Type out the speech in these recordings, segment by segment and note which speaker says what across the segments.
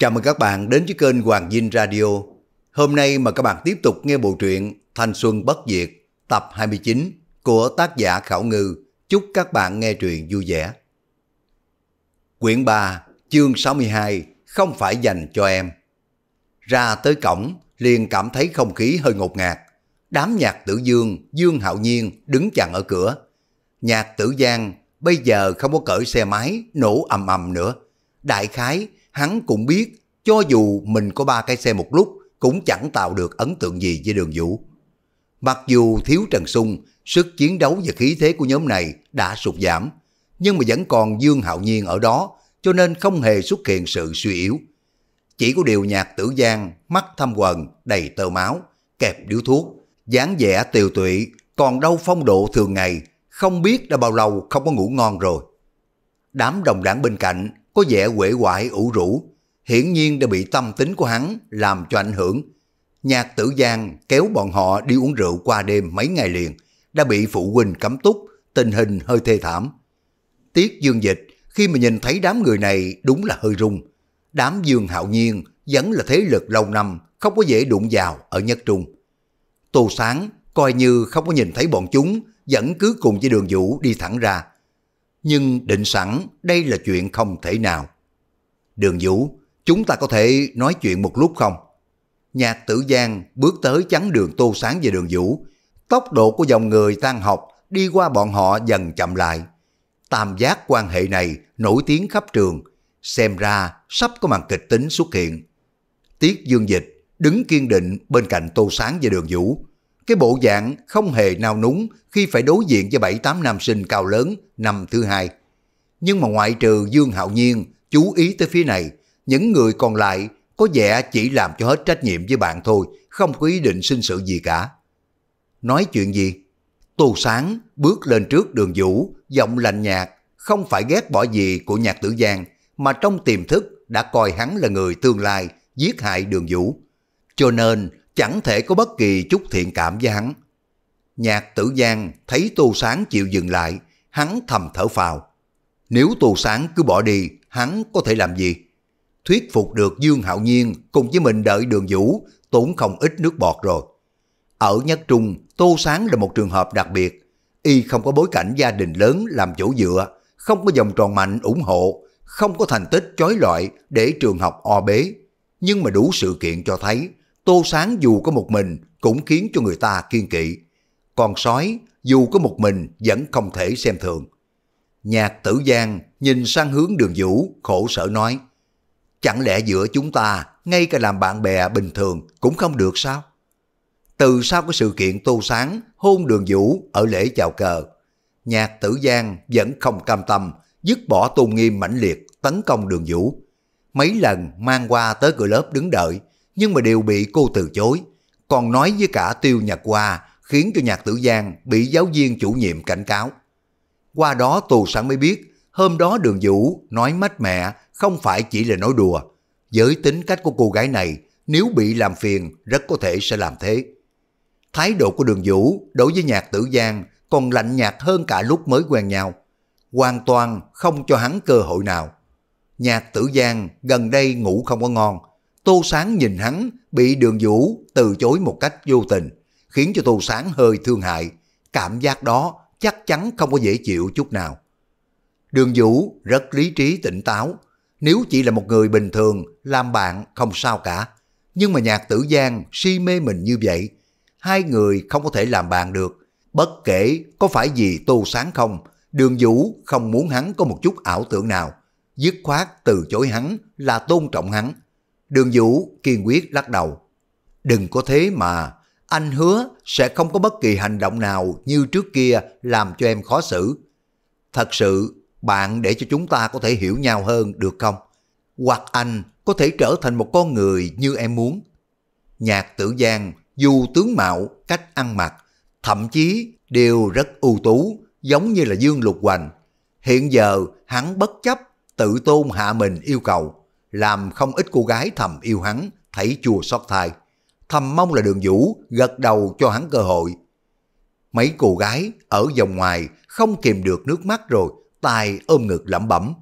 Speaker 1: Chào mừng các bạn đến với kênh Hoàng Vinh Radio. Hôm nay mà các bạn tiếp tục nghe bộ truyện Thanh Xuân Bất Diệt tập 29 của tác giả Khảo Ngư. Chúc các bạn nghe truyện vui vẻ. Quyển 3, chương 62 không phải dành cho em. Ra tới cổng, liền cảm thấy không khí hơi ngột ngạt. Đám nhạc tử dương, Dương Hạo Nhiên đứng chặn ở cửa. Nhạc tử Giang bây giờ không có cởi xe máy, nổ ầm ầm nữa. Đại khái hắn cũng biết cho dù mình có ba cái xe một lúc cũng chẳng tạo được ấn tượng gì với đường vũ. Mặc dù thiếu Trần Sung, sức chiến đấu và khí thế của nhóm này đã sụt giảm, nhưng mà vẫn còn Dương Hạo Nhiên ở đó, cho nên không hề xuất hiện sự suy yếu. Chỉ có điều nhạc tử giang, mắt thâm quần, đầy tơ máu, kẹp điếu thuốc, dáng vẻ tiều tụy, còn đâu phong độ thường ngày, không biết đã bao lâu không có ngủ ngon rồi. Đám đồng đảng bên cạnh có vẻ uể oải ủ rũ, hiển nhiên đã bị tâm tính của hắn làm cho ảnh hưởng. Nhạc tử Giang kéo bọn họ đi uống rượu qua đêm mấy ngày liền, đã bị phụ huynh cấm túc, tình hình hơi thê thảm. Tiết Dương Dịch khi mà nhìn thấy đám người này đúng là hơi rung. Đám Dương Hạo Nhiên vẫn là thế lực lâu năm, không có dễ đụng vào ở Nhất Trung. Tô Sáng coi như không có nhìn thấy bọn chúng, vẫn cứ cùng với đường vũ đi thẳng ra, nhưng định sẵn đây là chuyện không thể nào. Đường Vũ, chúng ta có thể nói chuyện một lúc không? Nhạc tử Giang bước tới chắn đường Tô Sáng về đường Vũ. Tốc độ của dòng người tan học đi qua bọn họ dần chậm lại. Tam giác quan hệ này nổi tiếng khắp trường, xem ra sắp có màn kịch tính xuất hiện. Tiết Dương Dịch đứng kiên định bên cạnh Tô Sáng và đường Vũ, cái bộ dạng không hề nao núng khi phải đối diện với bảy tám nam sinh cao lớn năm thứ hai. Nhưng mà ngoại trừ Dương Hạo Nhiên chú ý tới phía này, những người còn lại có vẻ chỉ làm cho hết trách nhiệm với bạn thôi, không có ý định sinh sự gì cả. Nói chuyện gì? Tô Sáng bước lên trước đường vũ, giọng lạnh nhạt, không phải ghét bỏ gì của nhạc tử Giang, mà trong tiềm thức đã coi hắn là người tương lai giết hại đường vũ. Cho nên chẳng thể có bất kỳ chút thiện cảm với hắn. Nhạc tử giang thấy Tô Sáng chịu dừng lại, hắn thầm thở phào. Nếu Tô Sáng cứ bỏ đi, hắn có thể làm gì? Thuyết phục được Dương Hạo Nhiên cùng với mình đợi đường vũ, tốn không ít nước bọt rồi. Ở Nhất Trung, Tô Sáng là một trường hợp đặc biệt. Y không có bối cảnh gia đình lớn làm chỗ dựa, không có dòng tròn mạnh ủng hộ, không có thành tích chói loại để trường học o bế. Nhưng mà đủ sự kiện cho thấy Tô Sáng dù có một mình cũng khiến cho người ta kiên kỵ. Còn sói dù có một mình vẫn không thể xem thường. Nhạc tử giang nhìn sang hướng đường vũ khổ sở nói Chẳng lẽ giữa chúng ta ngay cả làm bạn bè bình thường cũng không được sao? Từ sau cái sự kiện tô sáng hôn đường vũ ở lễ chào cờ Nhạc tử giang vẫn không cam tâm dứt bỏ tôn nghiêm mãnh liệt tấn công đường vũ Mấy lần mang qua tới cửa lớp đứng đợi nhưng mà đều bị cô từ chối. Còn nói với cả tiêu nhạc hoa khiến cho nhạc tử giang bị giáo viên chủ nhiệm cảnh cáo. Qua đó tù Sản mới biết hôm đó đường vũ nói mách mẹ không phải chỉ là nói đùa. Với tính cách của cô gái này nếu bị làm phiền rất có thể sẽ làm thế. Thái độ của đường vũ đối với nhạc tử giang còn lạnh nhạt hơn cả lúc mới quen nhau. Hoàn toàn không cho hắn cơ hội nào. Nhạc tử giang gần đây ngủ không có ngon, Tô Sáng nhìn hắn bị đường vũ từ chối một cách vô tình, khiến cho Tô Sáng hơi thương hại. Cảm giác đó chắc chắn không có dễ chịu chút nào. Đường vũ rất lý trí tỉnh táo. Nếu chỉ là một người bình thường, làm bạn không sao cả. Nhưng mà nhạc tử Giang si mê mình như vậy, hai người không có thể làm bạn được. Bất kể có phải gì Tô Sáng không, đường vũ không muốn hắn có một chút ảo tưởng nào. Dứt khoát từ chối hắn là tôn trọng hắn Đường Vũ kiên quyết lắc đầu. Đừng có thế mà, anh hứa sẽ không có bất kỳ hành động nào như trước kia làm cho em khó xử. Thật sự, bạn để cho chúng ta có thể hiểu nhau hơn được không? Hoặc anh có thể trở thành một con người như em muốn. Nhạc tử giang, dù tướng mạo, cách ăn mặc, thậm chí đều rất ưu tú, giống như là Dương Lục Hoành. Hiện giờ hắn bất chấp tự tôn hạ mình yêu cầu, làm không ít cô gái thầm yêu hắn, thấy chùa xót thai. Thầm mong là đường vũ gật đầu cho hắn cơ hội. Mấy cô gái ở vòng ngoài không kìm được nước mắt rồi, tay ôm ngực lẩm bẩm.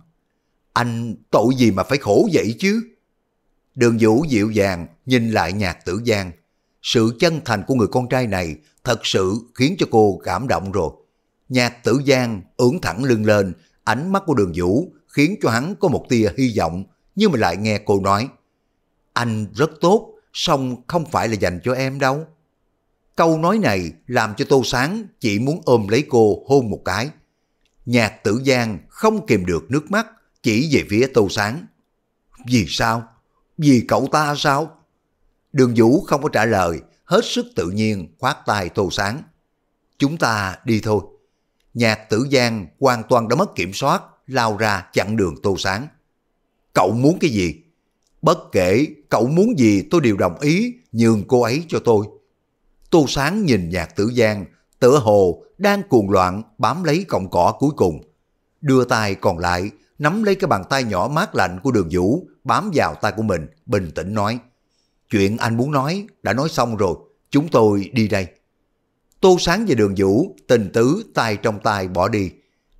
Speaker 1: Anh tội gì mà phải khổ vậy chứ? Đường vũ dịu dàng nhìn lại nhạc tử giang. Sự chân thành của người con trai này thật sự khiến cho cô cảm động rồi. Nhạc tử giang ưỡn thẳng lưng lên, ánh mắt của đường vũ khiến cho hắn có một tia hy vọng nhưng mà lại nghe cô nói Anh rất tốt, song không phải là dành cho em đâu. Câu nói này làm cho Tô Sáng chỉ muốn ôm lấy cô hôn một cái. Nhạc tử Giang không kìm được nước mắt chỉ về phía Tô Sáng. Vì sao? Vì cậu ta sao? Đường Vũ không có trả lời, hết sức tự nhiên khoát tay Tô Sáng. Chúng ta đi thôi. Nhạc tử Giang hoàn toàn đã mất kiểm soát, lao ra chặn đường Tô Sáng. Cậu muốn cái gì? Bất kể cậu muốn gì tôi đều đồng ý nhường cô ấy cho tôi. Tô Sáng nhìn nhạc tử giang, tựa hồ đang cuồng loạn bám lấy cọng cỏ cuối cùng. Đưa tay còn lại, nắm lấy cái bàn tay nhỏ mát lạnh của đường vũ, bám vào tay của mình, bình tĩnh nói. Chuyện anh muốn nói, đã nói xong rồi, chúng tôi đi đây. Tô Sáng và đường vũ, tình tứ, tay trong tay bỏ đi.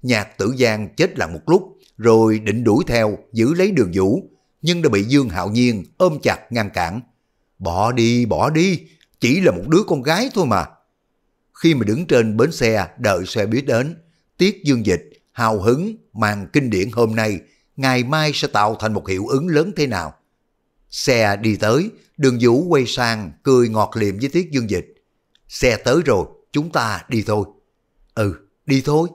Speaker 1: Nhạc tử giang chết lặng một lúc, rồi định đuổi theo giữ lấy đường vũ, nhưng đã bị Dương Hạo Nhiên ôm chặt ngăn cản. Bỏ đi, bỏ đi, chỉ là một đứa con gái thôi mà. Khi mà đứng trên bến xe đợi xe buýt đến, Tiết Dương Dịch hào hứng màn kinh điển hôm nay, ngày mai sẽ tạo thành một hiệu ứng lớn thế nào. Xe đi tới, đường vũ quay sang cười ngọt liềm với Tiết Dương Dịch. Xe tới rồi, chúng ta đi thôi. Ừ, đi thôi.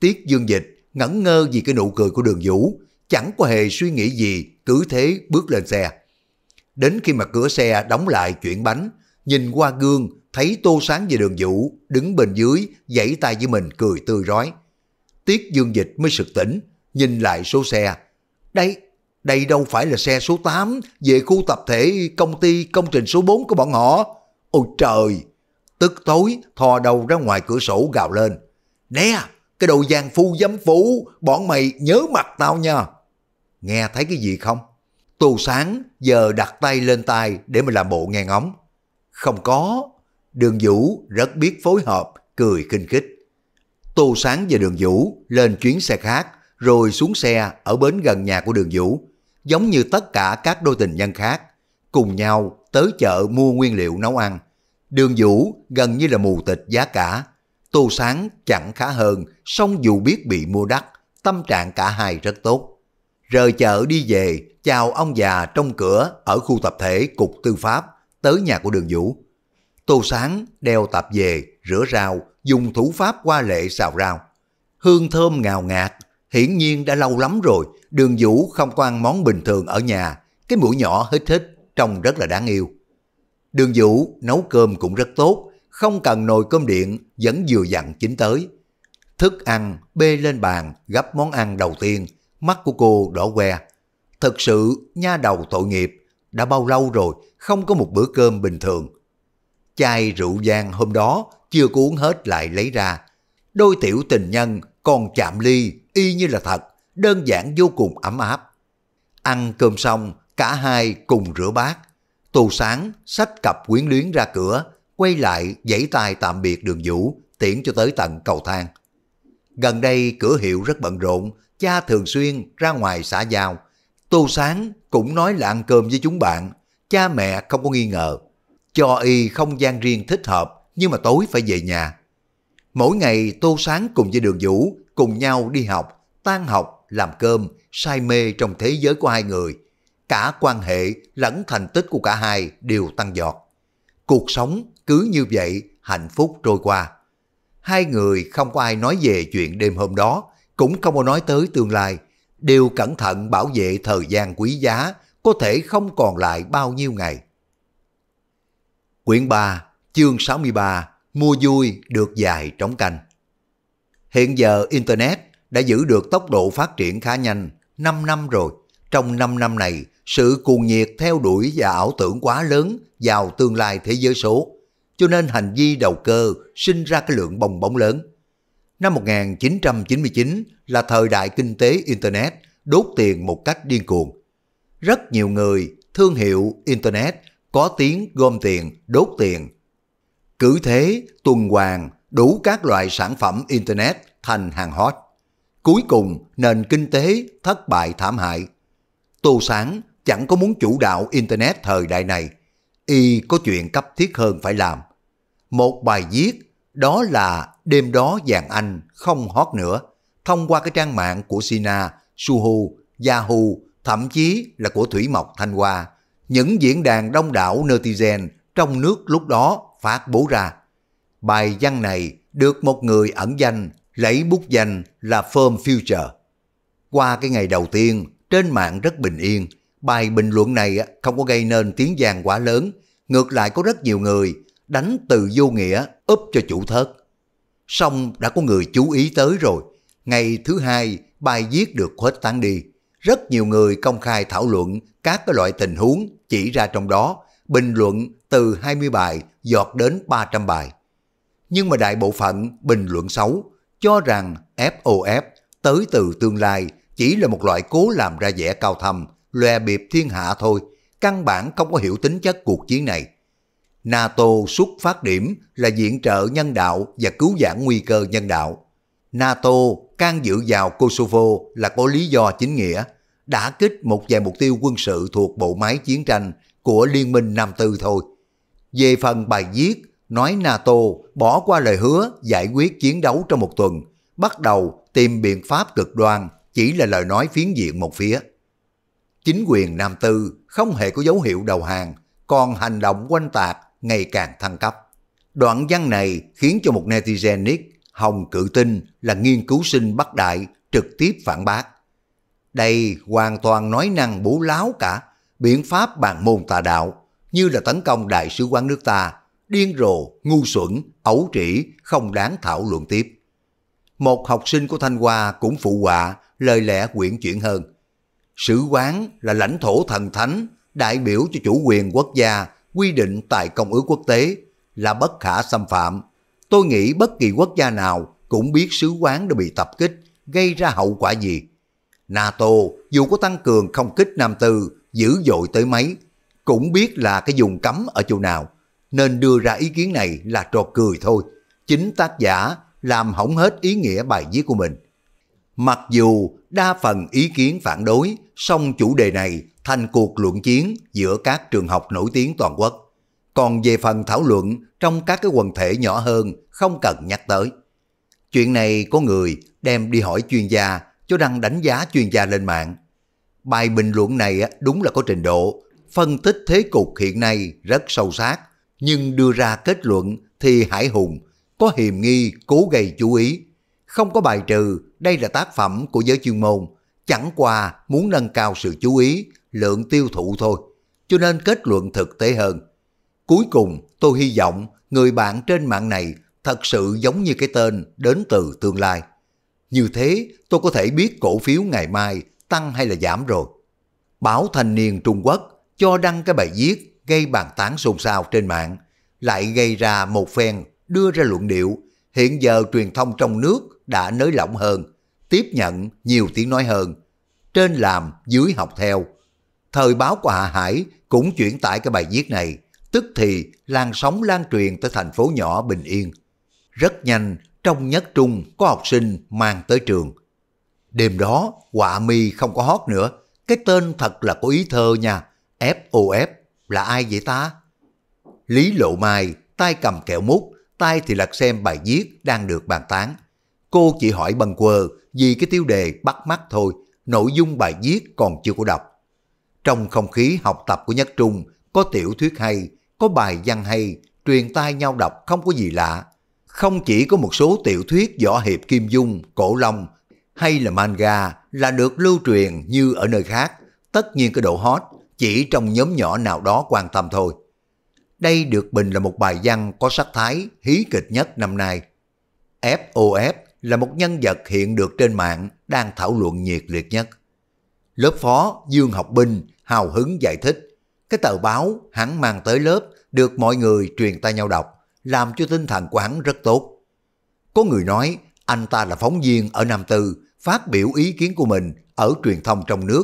Speaker 1: Tiết Dương Dịch ngẩn ngơ vì cái nụ cười của đường Vũ, chẳng có hề suy nghĩ gì, cứ thế bước lên xe. Đến khi mà cửa xe đóng lại chuyển bánh, nhìn qua gương thấy tô sáng về đường Vũ đứng bên dưới giãy tay với mình cười tươi rói. Tiết Dương Dịch mới sực tỉnh, nhìn lại số xe. Đây, đây đâu phải là xe số 8 về khu tập thể công ty công trình số 4 của bọn họ. Ôi trời! Tức tối thò đầu ra ngoài cửa sổ gào lên. Nè, cái đồ giang phu giám phú, bọn mày nhớ mặt tao nha. Nghe thấy cái gì không? Tô Sáng giờ đặt tay lên tai để mà làm bộ nghe ngóng. Không có, đường vũ rất biết phối hợp, cười khinh khích. Tô Sáng và đường vũ lên chuyến xe khác, rồi xuống xe ở bến gần nhà của đường vũ, giống như tất cả các đôi tình nhân khác, cùng nhau tới chợ mua nguyên liệu nấu ăn. Đường vũ gần như là mù tịch giá cả, Tô Sáng chẳng khá hơn, song dù biết bị mua đắt, tâm trạng cả hai rất tốt. Rời chợ đi về, chào ông già trong cửa ở khu tập thể Cục Tư Pháp, tới nhà của đường Vũ. Tô Sáng đeo tập về, rửa rau, dùng thủ pháp qua lệ xào rau. Hương thơm ngào ngạt, hiển nhiên đã lâu lắm rồi, đường Vũ không có ăn món bình thường ở nhà, cái mũi nhỏ hít hít, trông rất là đáng yêu. Đường Vũ nấu cơm cũng rất tốt, không cần nồi cơm điện vẫn vừa dặn chín tới. Thức ăn bê lên bàn gấp món ăn đầu tiên, mắt của cô đỏ que. Thật sự nha đầu tội nghiệp, đã bao lâu rồi không có một bữa cơm bình thường. Chai rượu vang hôm đó chưa cuốn hết lại lấy ra. Đôi tiểu tình nhân còn chạm ly y như là thật, đơn giản vô cùng ấm áp. Ăn cơm xong, cả hai cùng rửa bát. Tù sáng sách cặp quyến luyến ra cửa, quay lại dãy tay tạm biệt đường vũ, tiễn cho tới tận cầu thang. Gần đây cửa hiệu rất bận rộn, cha thường xuyên ra ngoài xã giao. Tô Sáng cũng nói là ăn cơm với chúng bạn, cha mẹ không có nghi ngờ. Cho y không gian riêng thích hợp, nhưng mà tối phải về nhà. Mỗi ngày Tô Sáng cùng với Đường Vũ cùng nhau đi học, tan học, làm cơm, say mê trong thế giới của hai người. Cả quan hệ lẫn thành tích của cả hai đều tăng giọt. Cuộc sống cứ như vậy, hạnh phúc trôi qua. Hai người không có ai nói về chuyện đêm hôm đó, cũng không có nói tới tương lai. Đều cẩn thận bảo vệ thời gian quý giá, có thể không còn lại bao nhiêu ngày. Quyển 3, chương 63, mua vui được dài trống canh. Hiện giờ Internet đã giữ được tốc độ phát triển khá nhanh, 5 năm rồi. Trong 5 năm này, sự cuồng nhiệt theo đuổi và ảo tưởng quá lớn vào tương lai thế giới số cho nên hành vi đầu cơ sinh ra cái lượng bong bóng lớn. Năm 1999 là thời đại kinh tế Internet đốt tiền một cách điên cuồng. Rất nhiều người, thương hiệu Internet có tiếng gom tiền, đốt tiền. cử thế, tuần hoàng đủ các loại sản phẩm Internet thành hàng hot. Cuối cùng, nền kinh tế thất bại thảm hại. Tô Sáng chẳng có muốn chủ đạo Internet thời đại này. Y có chuyện cấp thiết hơn phải làm một bài viết đó là đêm đó vàng anh không hót nữa thông qua cái trang mạng của Sina, Suhu, Yahoo, thậm chí là của Thủy Mộc Thanh Hoa. Những diễn đàn đông đảo netizen trong nước lúc đó phát bố ra. Bài văn này được một người ẩn danh lấy bút danh là Firm Future. Qua cái ngày đầu tiên, trên mạng rất bình yên, bài bình luận này không có gây nên tiếng vàng quá lớn, ngược lại có rất nhiều người đánh từ vô nghĩa úp cho chủ thớt. Xong đã có người chú ý tới rồi. Ngày thứ hai, bài viết được khuếch tán đi. Rất nhiều người công khai thảo luận các cái loại tình huống chỉ ra trong đó, bình luận từ 20 bài giọt đến 300 bài. Nhưng mà đại bộ phận bình luận xấu, cho rằng FOF tới từ tương lai chỉ là một loại cố làm ra vẻ cao thầm, lòe bịp thiên hạ thôi, căn bản không có hiểu tính chất cuộc chiến này. NATO xuất phát điểm là viện trợ nhân đạo và cứu vãn nguy cơ nhân đạo. NATO can dự vào Kosovo là có lý do chính nghĩa, đã kích một vài mục tiêu quân sự thuộc bộ máy chiến tranh của Liên minh Nam Tư thôi. Về phần bài viết nói NATO bỏ qua lời hứa giải quyết chiến đấu trong một tuần, bắt đầu tìm biện pháp cực đoan chỉ là lời nói phiến diện một phía. Chính quyền Nam Tư không hề có dấu hiệu đầu hàng, còn hành động quanh tạc ngày càng thăng cấp. Đoạn văn này khiến cho một netizen nick Hồng Cự Tinh là nghiên cứu sinh Bắc Đại trực tiếp phản bác. Đây hoàn toàn nói năng bố láo cả, biện pháp bàn môn tà đạo, như là tấn công đại sứ quán nước ta, điên rồ, ngu xuẩn, ẩu trĩ, không đáng thảo luận tiếp. Một học sinh của Thanh Hoa cũng phụ họa lời lẽ quyển chuyển hơn. Sứ quán là lãnh thổ thần thánh, đại biểu cho chủ quyền quốc gia quy định tại Công ước Quốc tế là bất khả xâm phạm. Tôi nghĩ bất kỳ quốc gia nào cũng biết sứ quán đã bị tập kích, gây ra hậu quả gì. NATO dù có tăng cường không kích Nam Tư dữ dội tới mấy, cũng biết là cái vùng cấm ở chỗ nào, nên đưa ra ý kiến này là trò cười thôi. Chính tác giả làm hỏng hết ý nghĩa bài viết của mình. Mặc dù đa phần ý kiến phản đối, song chủ đề này thành cuộc luận chiến giữa các trường học nổi tiếng toàn quốc. Còn về phần thảo luận trong các cái quần thể nhỏ hơn không cần nhắc tới. Chuyện này có người đem đi hỏi chuyên gia cho đăng đánh giá chuyên gia lên mạng. Bài bình luận này đúng là có trình độ, phân tích thế cục hiện nay rất sâu sát, nhưng đưa ra kết luận thì Hải Hùng có hiềm nghi cố gây chú ý. Không có bài trừ, đây là tác phẩm của giới chuyên môn, chẳng qua muốn nâng cao sự chú ý lượng tiêu thụ thôi, cho nên kết luận thực tế hơn. Cuối cùng, tôi hy vọng người bạn trên mạng này thật sự giống như cái tên đến từ tương lai. Như thế, tôi có thể biết cổ phiếu ngày mai tăng hay là giảm rồi. Báo thanh niên Trung Quốc cho đăng cái bài viết gây bàn tán xôn xao trên mạng, lại gây ra một phen đưa ra luận điệu hiện giờ truyền thông trong nước đã nới lỏng hơn, tiếp nhận nhiều tiếng nói hơn. Trên làm, dưới học theo, Thời báo của Hạ Hải cũng chuyển tải cái bài viết này, tức thì lan sóng lan truyền tới thành phố nhỏ Bình Yên. Rất nhanh, trong nhất trung có học sinh mang tới trường. Đêm đó, quả mi không có hót nữa, cái tên thật là có ý thơ nha, FOF là ai vậy ta? Lý Lộ Mai, tay cầm kẹo mút, tay thì lật xem bài viết đang được bàn tán. Cô chỉ hỏi bần quờ vì cái tiêu đề bắt mắt thôi, nội dung bài viết còn chưa có đọc. Trong không khí học tập của Nhất Trung, có tiểu thuyết hay, có bài văn hay, truyền tai nhau đọc không có gì lạ. Không chỉ có một số tiểu thuyết võ hiệp Kim Dung, Cổ Long hay là manga là được lưu truyền như ở nơi khác, tất nhiên cái độ hot chỉ trong nhóm nhỏ nào đó quan tâm thôi. Đây được bình là một bài văn có sắc thái hí kịch nhất năm nay. FOF là một nhân vật hiện được trên mạng đang thảo luận nhiệt liệt nhất. Lớp phó Dương Học Bình hào hứng giải thích. Cái tờ báo hắn mang tới lớp được mọi người truyền tay nhau đọc, làm cho tinh thần của hắn rất tốt. Có người nói anh ta là phóng viên ở Nam Tư, phát biểu ý kiến của mình ở truyền thông trong nước.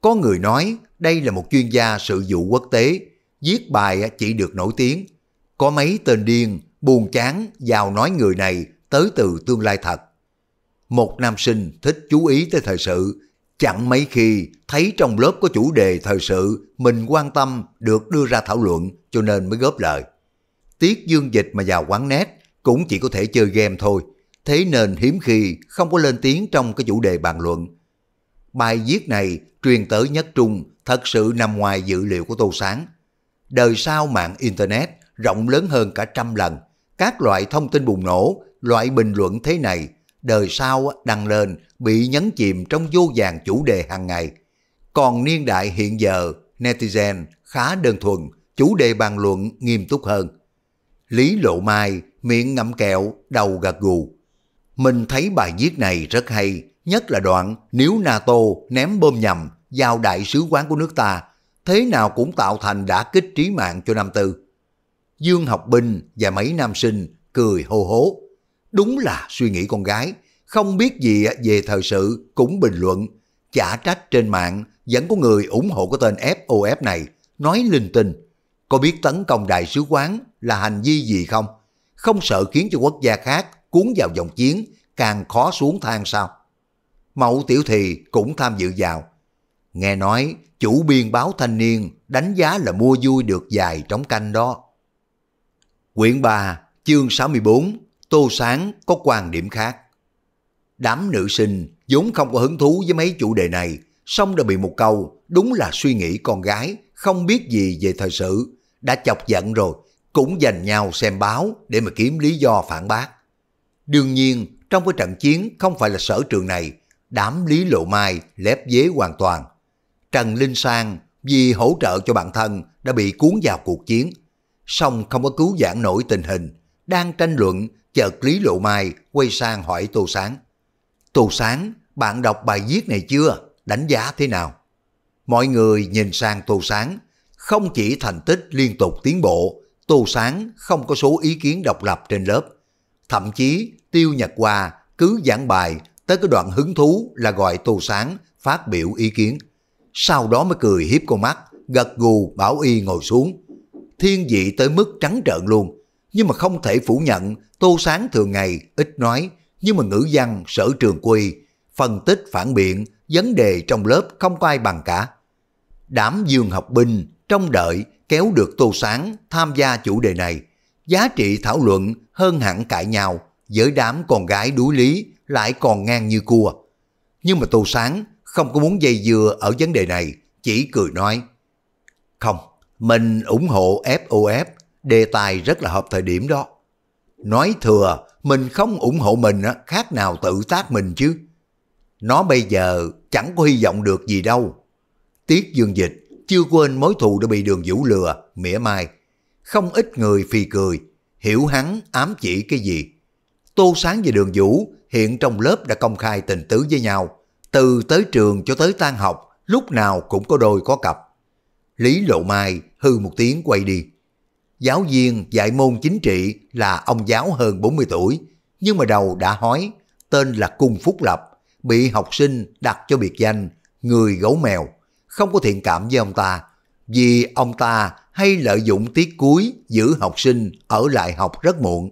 Speaker 1: Có người nói đây là một chuyên gia sự vụ quốc tế, viết bài chỉ được nổi tiếng. Có mấy tên điên, buồn chán, giàu nói người này tới từ tương lai thật. Một nam sinh thích chú ý tới thời sự, Chẳng mấy khi thấy trong lớp có chủ đề thời sự mình quan tâm được đưa ra thảo luận cho nên mới góp lời. Tiết dương dịch mà vào quán nét cũng chỉ có thể chơi game thôi, thế nên hiếm khi không có lên tiếng trong cái chủ đề bàn luận. Bài viết này truyền tới nhất trung thật sự nằm ngoài dữ liệu của Tô Sáng. Đời sau mạng Internet rộng lớn hơn cả trăm lần, các loại thông tin bùng nổ, loại bình luận thế này đời sau đăng lên bị nhấn chìm trong vô vàng chủ đề hàng ngày. Còn niên đại hiện giờ, netizen khá đơn thuần, chủ đề bàn luận nghiêm túc hơn. Lý Lộ Mai, miệng ngậm kẹo, đầu gật gù. Mình thấy bài viết này rất hay, nhất là đoạn nếu NATO ném bom nhầm vào đại sứ quán của nước ta, thế nào cũng tạo thành đã kích trí mạng cho Nam Tư. Dương Học Binh và mấy nam sinh cười hô hố. Đúng là suy nghĩ con gái, không biết gì về thời sự cũng bình luận. Chả trách trên mạng vẫn có người ủng hộ cái tên FOF này, nói linh tinh. Có biết tấn công đại sứ quán là hành vi gì không? Không sợ khiến cho quốc gia khác cuốn vào dòng chiến, càng khó xuống thang sao? Mậu Tiểu Thì cũng tham dự vào. Nghe nói chủ biên báo thanh niên đánh giá là mua vui được dài trống canh đó. Quyển 3, chương 64 Tô Sáng có quan điểm khác. Đám nữ sinh vốn không có hứng thú với mấy chủ đề này, xong đã bị một câu đúng là suy nghĩ con gái, không biết gì về thời sự, đã chọc giận rồi, cũng dành nhau xem báo để mà kiếm lý do phản bác. Đương nhiên, trong cái trận chiến không phải là sở trường này, đám Lý Lộ Mai lép dế hoàn toàn. Trần Linh Sang vì hỗ trợ cho bản thân đã bị cuốn vào cuộc chiến, song không có cứu giãn nổi tình hình, đang tranh luận chợt Lý Lộ Mai quay sang hỏi Tô Sáng. Tô Sáng, bạn đọc bài viết này chưa? Đánh giá thế nào? Mọi người nhìn sang Tô Sáng, không chỉ thành tích liên tục tiến bộ, Tô Sáng không có số ý kiến độc lập trên lớp. Thậm chí Tiêu Nhật Hoa cứ giảng bài tới cái đoạn hứng thú là gọi Tô Sáng phát biểu ý kiến. Sau đó mới cười hiếp con mắt, gật gù bảo y ngồi xuống. Thiên dị tới mức trắng trợn luôn, nhưng mà không thể phủ nhận Tô Sáng thường ngày ít nói, nhưng mà ngữ văn sở trường quy, phân tích phản biện, vấn đề trong lớp không có ai bằng cả. Đám dương học binh trong đợi kéo được Tô Sáng tham gia chủ đề này, giá trị thảo luận hơn hẳn cãi nhau với đám con gái đuối lý lại còn ngang như cua. Nhưng mà Tô Sáng không có muốn dây dưa ở vấn đề này, chỉ cười nói. Không, mình ủng hộ FOF đề tài rất là hợp thời điểm đó. Nói thừa, mình không ủng hộ mình khác nào tự tác mình chứ. Nó bây giờ chẳng có hy vọng được gì đâu. Tiết dương dịch chưa quên mối thù đã bị đường vũ lừa, mỉa mai. Không ít người phì cười, hiểu hắn ám chỉ cái gì. Tô Sáng về Đường Vũ hiện trong lớp đã công khai tình tứ với nhau, từ tới trường cho tới tan học, lúc nào cũng có đôi có cặp. Lý Lộ Mai hư một tiếng quay đi. Giáo viên dạy môn chính trị là ông giáo hơn 40 tuổi, nhưng mà đầu đã hói, tên là Cung Phúc Lập, bị học sinh đặt cho biệt danh người gấu mèo, không có thiện cảm với ông ta, vì ông ta hay lợi dụng tiết cuối giữ học sinh ở lại học rất muộn.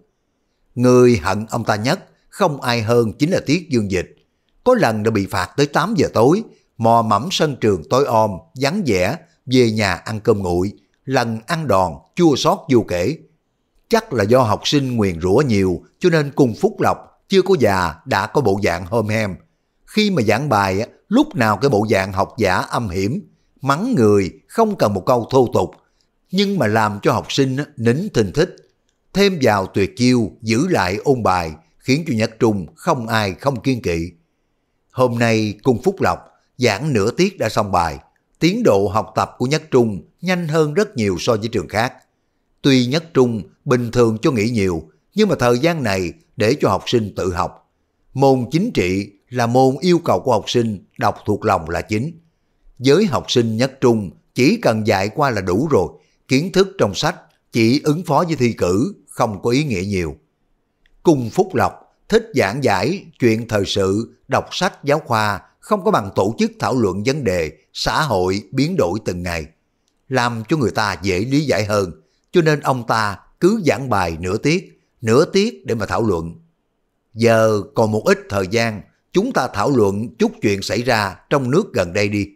Speaker 1: Người hận ông ta nhất, không ai hơn chính là Tiết Dương Dịch. Có lần đã bị phạt tới 8 giờ tối, mò mẫm sân trường tối om, vắng vẻ, về nhà ăn cơm nguội, lần ăn đòn chua sót vô kể. Chắc là do học sinh nguyền rủa nhiều cho nên cùng Phúc Lộc chưa có già đã có bộ dạng hôm hem. Khi mà giảng bài, lúc nào cái bộ dạng học giả âm hiểm, mắng người không cần một câu thô tục, nhưng mà làm cho học sinh nín thình thích. Thêm vào tuyệt chiêu giữ lại ôn bài khiến cho nhất Trung không ai không kiên kỵ. Hôm nay cùng Phúc Lộc giảng nửa tiết đã xong bài, tiến độ học tập của Nhất Trung nhanh hơn rất nhiều so với trường khác. Tuy nhất trung bình thường cho nghỉ nhiều, nhưng mà thời gian này để cho học sinh tự học. Môn chính trị là môn yêu cầu của học sinh đọc thuộc lòng là chính. Với học sinh nhất trung chỉ cần dạy qua là đủ rồi, kiến thức trong sách chỉ ứng phó với thi cử không có ý nghĩa nhiều. Cung Phúc Lộc thích giảng giải chuyện thời sự, đọc sách giáo khoa không có bằng tổ chức thảo luận vấn đề xã hội biến đổi từng ngày, làm cho người ta dễ lý giải hơn cho nên ông ta cứ giảng bài nửa tiết, nửa tiết để mà thảo luận. Giờ còn một ít thời gian, chúng ta thảo luận chút chuyện xảy ra trong nước gần đây đi.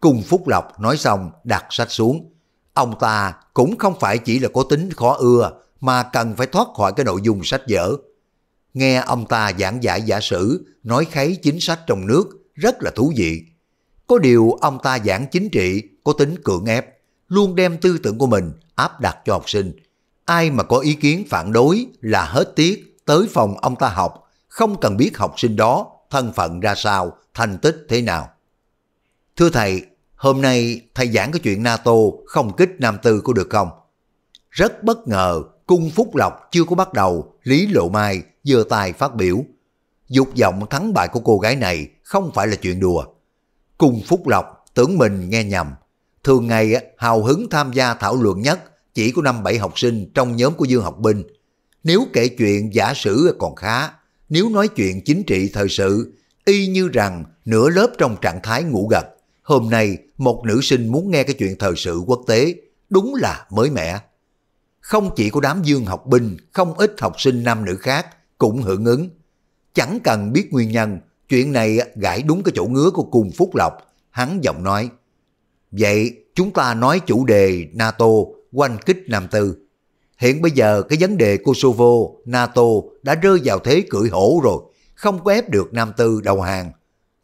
Speaker 1: Cùng Phúc Lộc nói xong đặt sách xuống. Ông ta cũng không phải chỉ là có tính khó ưa mà cần phải thoát khỏi cái nội dung sách vở. Nghe ông ta giảng giải giả sử, nói kháy chính sách trong nước rất là thú vị. Có điều ông ta giảng chính trị có tính cưỡng ép, luôn đem tư tưởng của mình áp đặt cho học sinh. Ai mà có ý kiến phản đối là hết tiết, tới phòng ông ta học, không cần biết học sinh đó, thân phận ra sao, thành tích thế nào. Thưa thầy, hôm nay thầy giảng cái chuyện NATO không kích Nam Tư có được không? Rất bất ngờ, cung Phúc Lộc chưa có bắt đầu, Lý Lộ Mai giơ tay phát biểu. Dục vọng thắng bại của cô gái này không phải là chuyện đùa. Cung Phúc Lộc tưởng mình nghe nhầm, thường ngày hào hứng tham gia thảo luận nhất chỉ có năm bảy học sinh trong nhóm của Dương Học Binh. Nếu kể chuyện giả sử còn khá, nếu nói chuyện chính trị thời sự, y như rằng nửa lớp trong trạng thái ngủ gật. Hôm nay, một nữ sinh muốn nghe cái chuyện thời sự quốc tế, đúng là mới mẻ. Không chỉ có đám Dương Học Binh, không ít học sinh nam nữ khác cũng hưởng ứng. Chẳng cần biết nguyên nhân, chuyện này gãi đúng cái chỗ ngứa của cùng Phúc Lộc, hắn giọng nói. Vậy chúng ta nói chủ đề NATO quanh kích Nam Tư. Hiện bây giờ cái vấn đề Kosovo, NATO đã rơi vào thế cưỡi hổ rồi, không có ép được Nam Tư đầu hàng.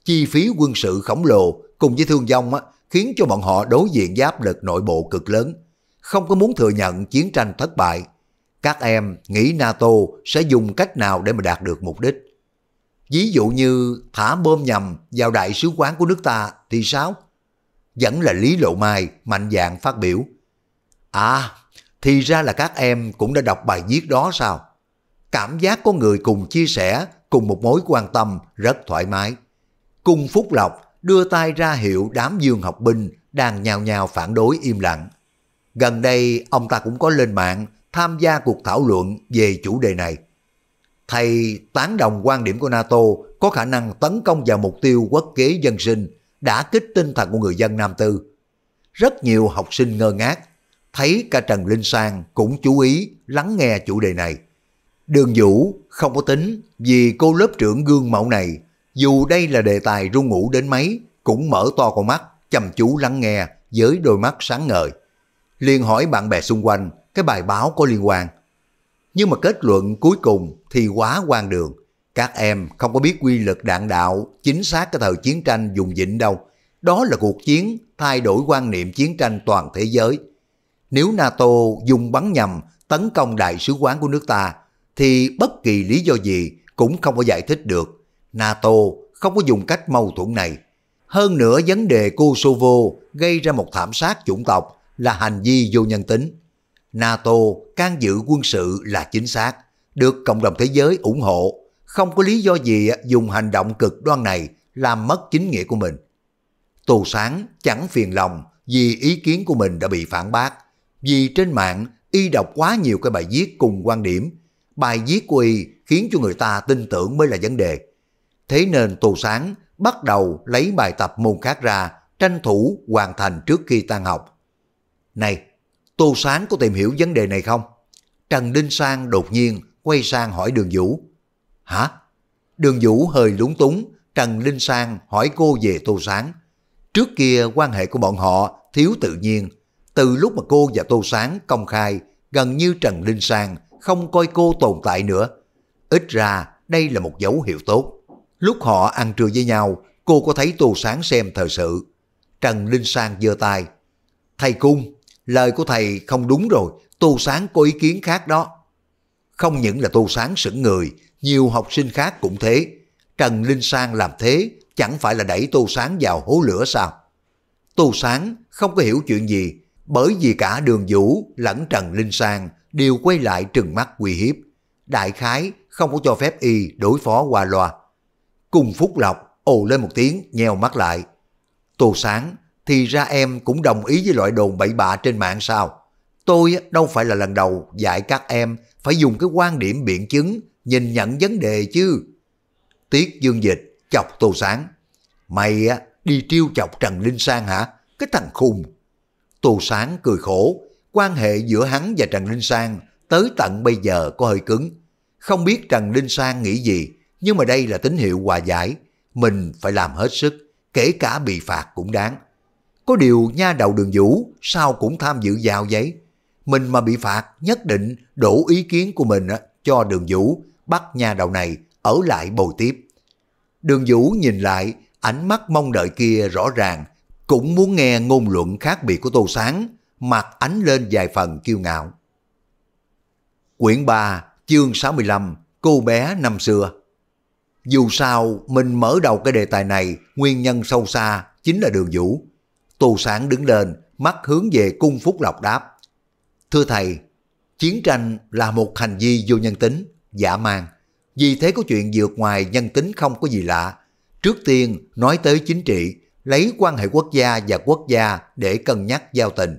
Speaker 1: Chi phí quân sự khổng lồ cùng với thương vong khiến cho bọn họ đối diện với áp lực nội bộ cực lớn, không có muốn thừa nhận chiến tranh thất bại. Các em nghĩ NATO sẽ dùng cách nào để mà đạt được mục đích? Ví dụ như thả bom nhầm vào đại sứ quán của nước ta thì sao? vẫn là Lý Lộ Mai mạnh dạng phát biểu. À, thì ra là các em cũng đã đọc bài viết đó sao? Cảm giác có người cùng chia sẻ, cùng một mối quan tâm rất thoải mái. Cung Phúc Lộc đưa tay ra hiệu đám dương học binh đang nhào nhào phản đối im lặng. Gần đây ông ta cũng có lên mạng tham gia cuộc thảo luận về chủ đề này. Thầy tán đồng quan điểm của NATO có khả năng tấn công vào mục tiêu quốc kế dân sinh đã kích tinh thần của người dân Nam Tư. Rất nhiều học sinh ngơ ngác, thấy cả Trần Linh Sang cũng chú ý lắng nghe chủ đề này. Đường Vũ không có tính vì cô lớp trưởng gương mẫu này, dù đây là đề tài ru ngủ đến mấy, cũng mở to con mắt, chăm chú lắng nghe với đôi mắt sáng ngời. liền hỏi bạn bè xung quanh cái bài báo có liên quan. Nhưng mà kết luận cuối cùng thì quá quan đường. Các em không có biết quy lực đạn đạo chính xác cái thời chiến tranh dùng dịnh đâu. Đó là cuộc chiến thay đổi quan niệm chiến tranh toàn thế giới. Nếu NATO dùng bắn nhầm tấn công đại sứ quán của nước ta, thì bất kỳ lý do gì cũng không có giải thích được. NATO không có dùng cách mâu thuẫn này. Hơn nữa vấn đề Kosovo gây ra một thảm sát chủng tộc là hành vi vô nhân tính. NATO can dự quân sự là chính xác, được cộng đồng thế giới ủng hộ không có lý do gì dùng hành động cực đoan này làm mất chính nghĩa của mình. Tù sáng chẳng phiền lòng vì ý kiến của mình đã bị phản bác, vì trên mạng y đọc quá nhiều cái bài viết cùng quan điểm, bài viết của y khiến cho người ta tin tưởng mới là vấn đề. Thế nên Tù sáng bắt đầu lấy bài tập môn khác ra tranh thủ hoàn thành trước khi tan học. Này, Tô Sáng có tìm hiểu vấn đề này không? Trần Đinh Sang đột nhiên quay sang hỏi Đường Vũ. Hả? Đường Vũ hơi lúng túng, Trần Linh Sang hỏi cô về Tô Sáng. Trước kia quan hệ của bọn họ thiếu tự nhiên. Từ lúc mà cô và Tô Sáng công khai, gần như Trần Linh Sang không coi cô tồn tại nữa. Ít ra đây là một dấu hiệu tốt. Lúc họ ăn trưa với nhau, cô có thấy Tô Sáng xem thời sự. Trần Linh Sang giơ tay. Thầy Cung, lời của thầy không đúng rồi, Tô Sáng có ý kiến khác đó. Không những là Tô Sáng sững người, nhiều học sinh khác cũng thế. Trần Linh Sang làm thế chẳng phải là đẩy Tô Sáng vào hố lửa sao? Tô Sáng không có hiểu chuyện gì bởi vì cả Đường Vũ lẫn Trần Linh Sang đều quay lại trừng mắt uy hiếp. Đại khái không có cho phép y đối phó qua loa. Cùng Phúc Lộc ồ lên một tiếng nheo mắt lại. Tô Sáng thì ra em cũng đồng ý với loại đồn bậy bạ trên mạng sao? Tôi đâu phải là lần đầu dạy các em phải dùng cái quan điểm biện chứng nhìn nhận vấn đề chứ. Tiết Dương Dịch chọc Tô Sáng. Mày á, đi triêu chọc Trần Linh Sang hả? Cái thằng khùng. Tô Sáng cười khổ, quan hệ giữa hắn và Trần Linh Sang tới tận bây giờ có hơi cứng. Không biết Trần Linh Sang nghĩ gì, nhưng mà đây là tín hiệu hòa giải. Mình phải làm hết sức, kể cả bị phạt cũng đáng. Có điều nha đầu đường vũ sao cũng tham dự vào giấy Mình mà bị phạt nhất định đổ ý kiến của mình cho đường vũ bắt nhà đầu này ở lại bồi tiếp. Đường Vũ nhìn lại, ánh mắt mong đợi kia rõ ràng, cũng muốn nghe ngôn luận khác biệt của Tô Sáng, mặt ánh lên vài phần kiêu ngạo. Quyển 3, chương 65, cô bé năm xưa. Dù sao, mình mở đầu cái đề tài này, nguyên nhân sâu xa chính là đường vũ. Tô Sáng đứng lên, mắt hướng về cung Phúc Lộc đáp. Thưa thầy, chiến tranh là một hành vi vô nhân tính dạ man. Vì thế có chuyện vượt ngoài nhân tính không có gì lạ. Trước tiên nói tới chính trị, lấy quan hệ quốc gia và quốc gia để cân nhắc giao tình.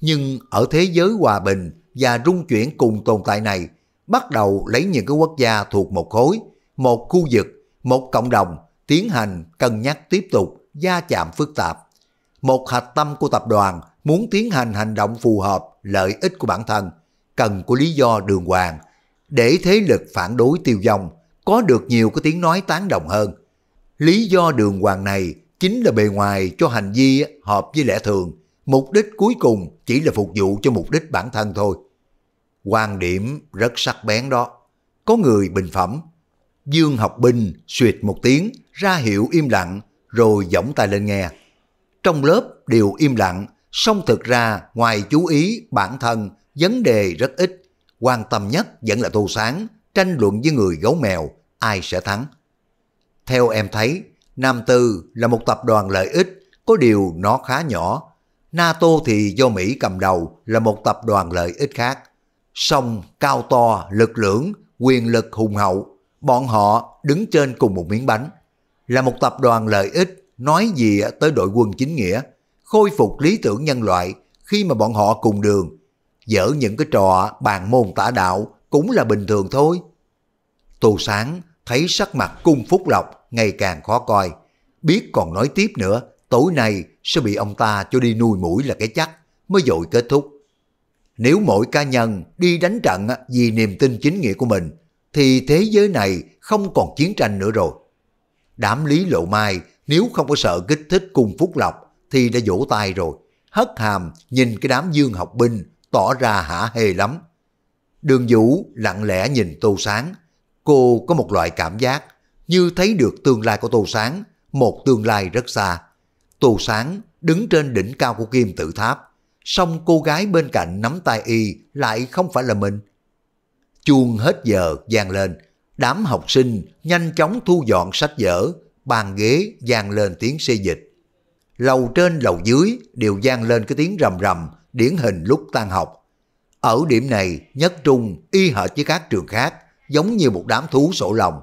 Speaker 1: Nhưng ở thế giới hòa bình và rung chuyển cùng tồn tại này, bắt đầu lấy những cái quốc gia thuộc một khối, một khu vực, một cộng đồng, tiến hành cân nhắc tiếp tục, gia chạm phức tạp. Một hạch tâm của tập đoàn muốn tiến hành hành động phù hợp lợi ích của bản thân, cần có lý do đường hoàng, để thế lực phản đối tiêu dòng có được nhiều cái tiếng nói tán đồng hơn. Lý do đường hoàng này chính là bề ngoài cho hành vi hợp với lẽ thường, mục đích cuối cùng chỉ là phục vụ cho mục đích bản thân thôi. Quan điểm rất sắc bén đó, có người bình phẩm. Dương học binh suyệt một tiếng, ra hiệu im lặng, rồi giỏng tay lên nghe. Trong lớp đều im lặng, song thực ra ngoài chú ý bản thân, vấn đề rất ít, quan tâm nhất vẫn là Tô Sáng, tranh luận với người gấu mèo, ai sẽ thắng. Theo em thấy, Nam Tư là một tập đoàn lợi ích, có điều nó khá nhỏ. NATO thì do Mỹ cầm đầu là một tập đoàn lợi ích khác. Song cao to, lực lưỡng, quyền lực hùng hậu, bọn họ đứng trên cùng một miếng bánh. Là một tập đoàn lợi ích, nói gì tới đội quân chính nghĩa, khôi phục lý tưởng nhân loại khi mà bọn họ cùng đường dở những cái trò bàn môn tả đạo cũng là bình thường thôi. Tô Sáng thấy sắc mặt cung phúc lộc ngày càng khó coi, biết còn nói tiếp nữa, tối nay sẽ bị ông ta cho đi nuôi mũi là cái chắc, mới dội kết thúc. Nếu mỗi cá nhân đi đánh trận vì niềm tin chính nghĩa của mình, thì thế giới này không còn chiến tranh nữa rồi. Đám Lý Lộ Mai nếu không có sợ kích thích cung phúc lộc thì đã vỗ tay rồi. Hất hàm nhìn cái đám dương học binh tỏ ra hả hê lắm. Đường Vũ lặng lẽ nhìn Tô Sáng, cô có một loại cảm giác như thấy được tương lai của Tô Sáng, một tương lai rất xa. Tô Sáng đứng trên đỉnh cao của kim tự tháp, song cô gái bên cạnh nắm tay y lại không phải là mình. Chuông hết giờ vang lên, đám học sinh nhanh chóng thu dọn sách vở, bàn ghế vang lên tiếng xê dịch. Lầu trên lầu dưới đều vang lên cái tiếng rầm rầm điển hình lúc tan học. Ở điểm này, Nhất Trung y hệt với các trường khác, giống như một đám thú sổ lòng.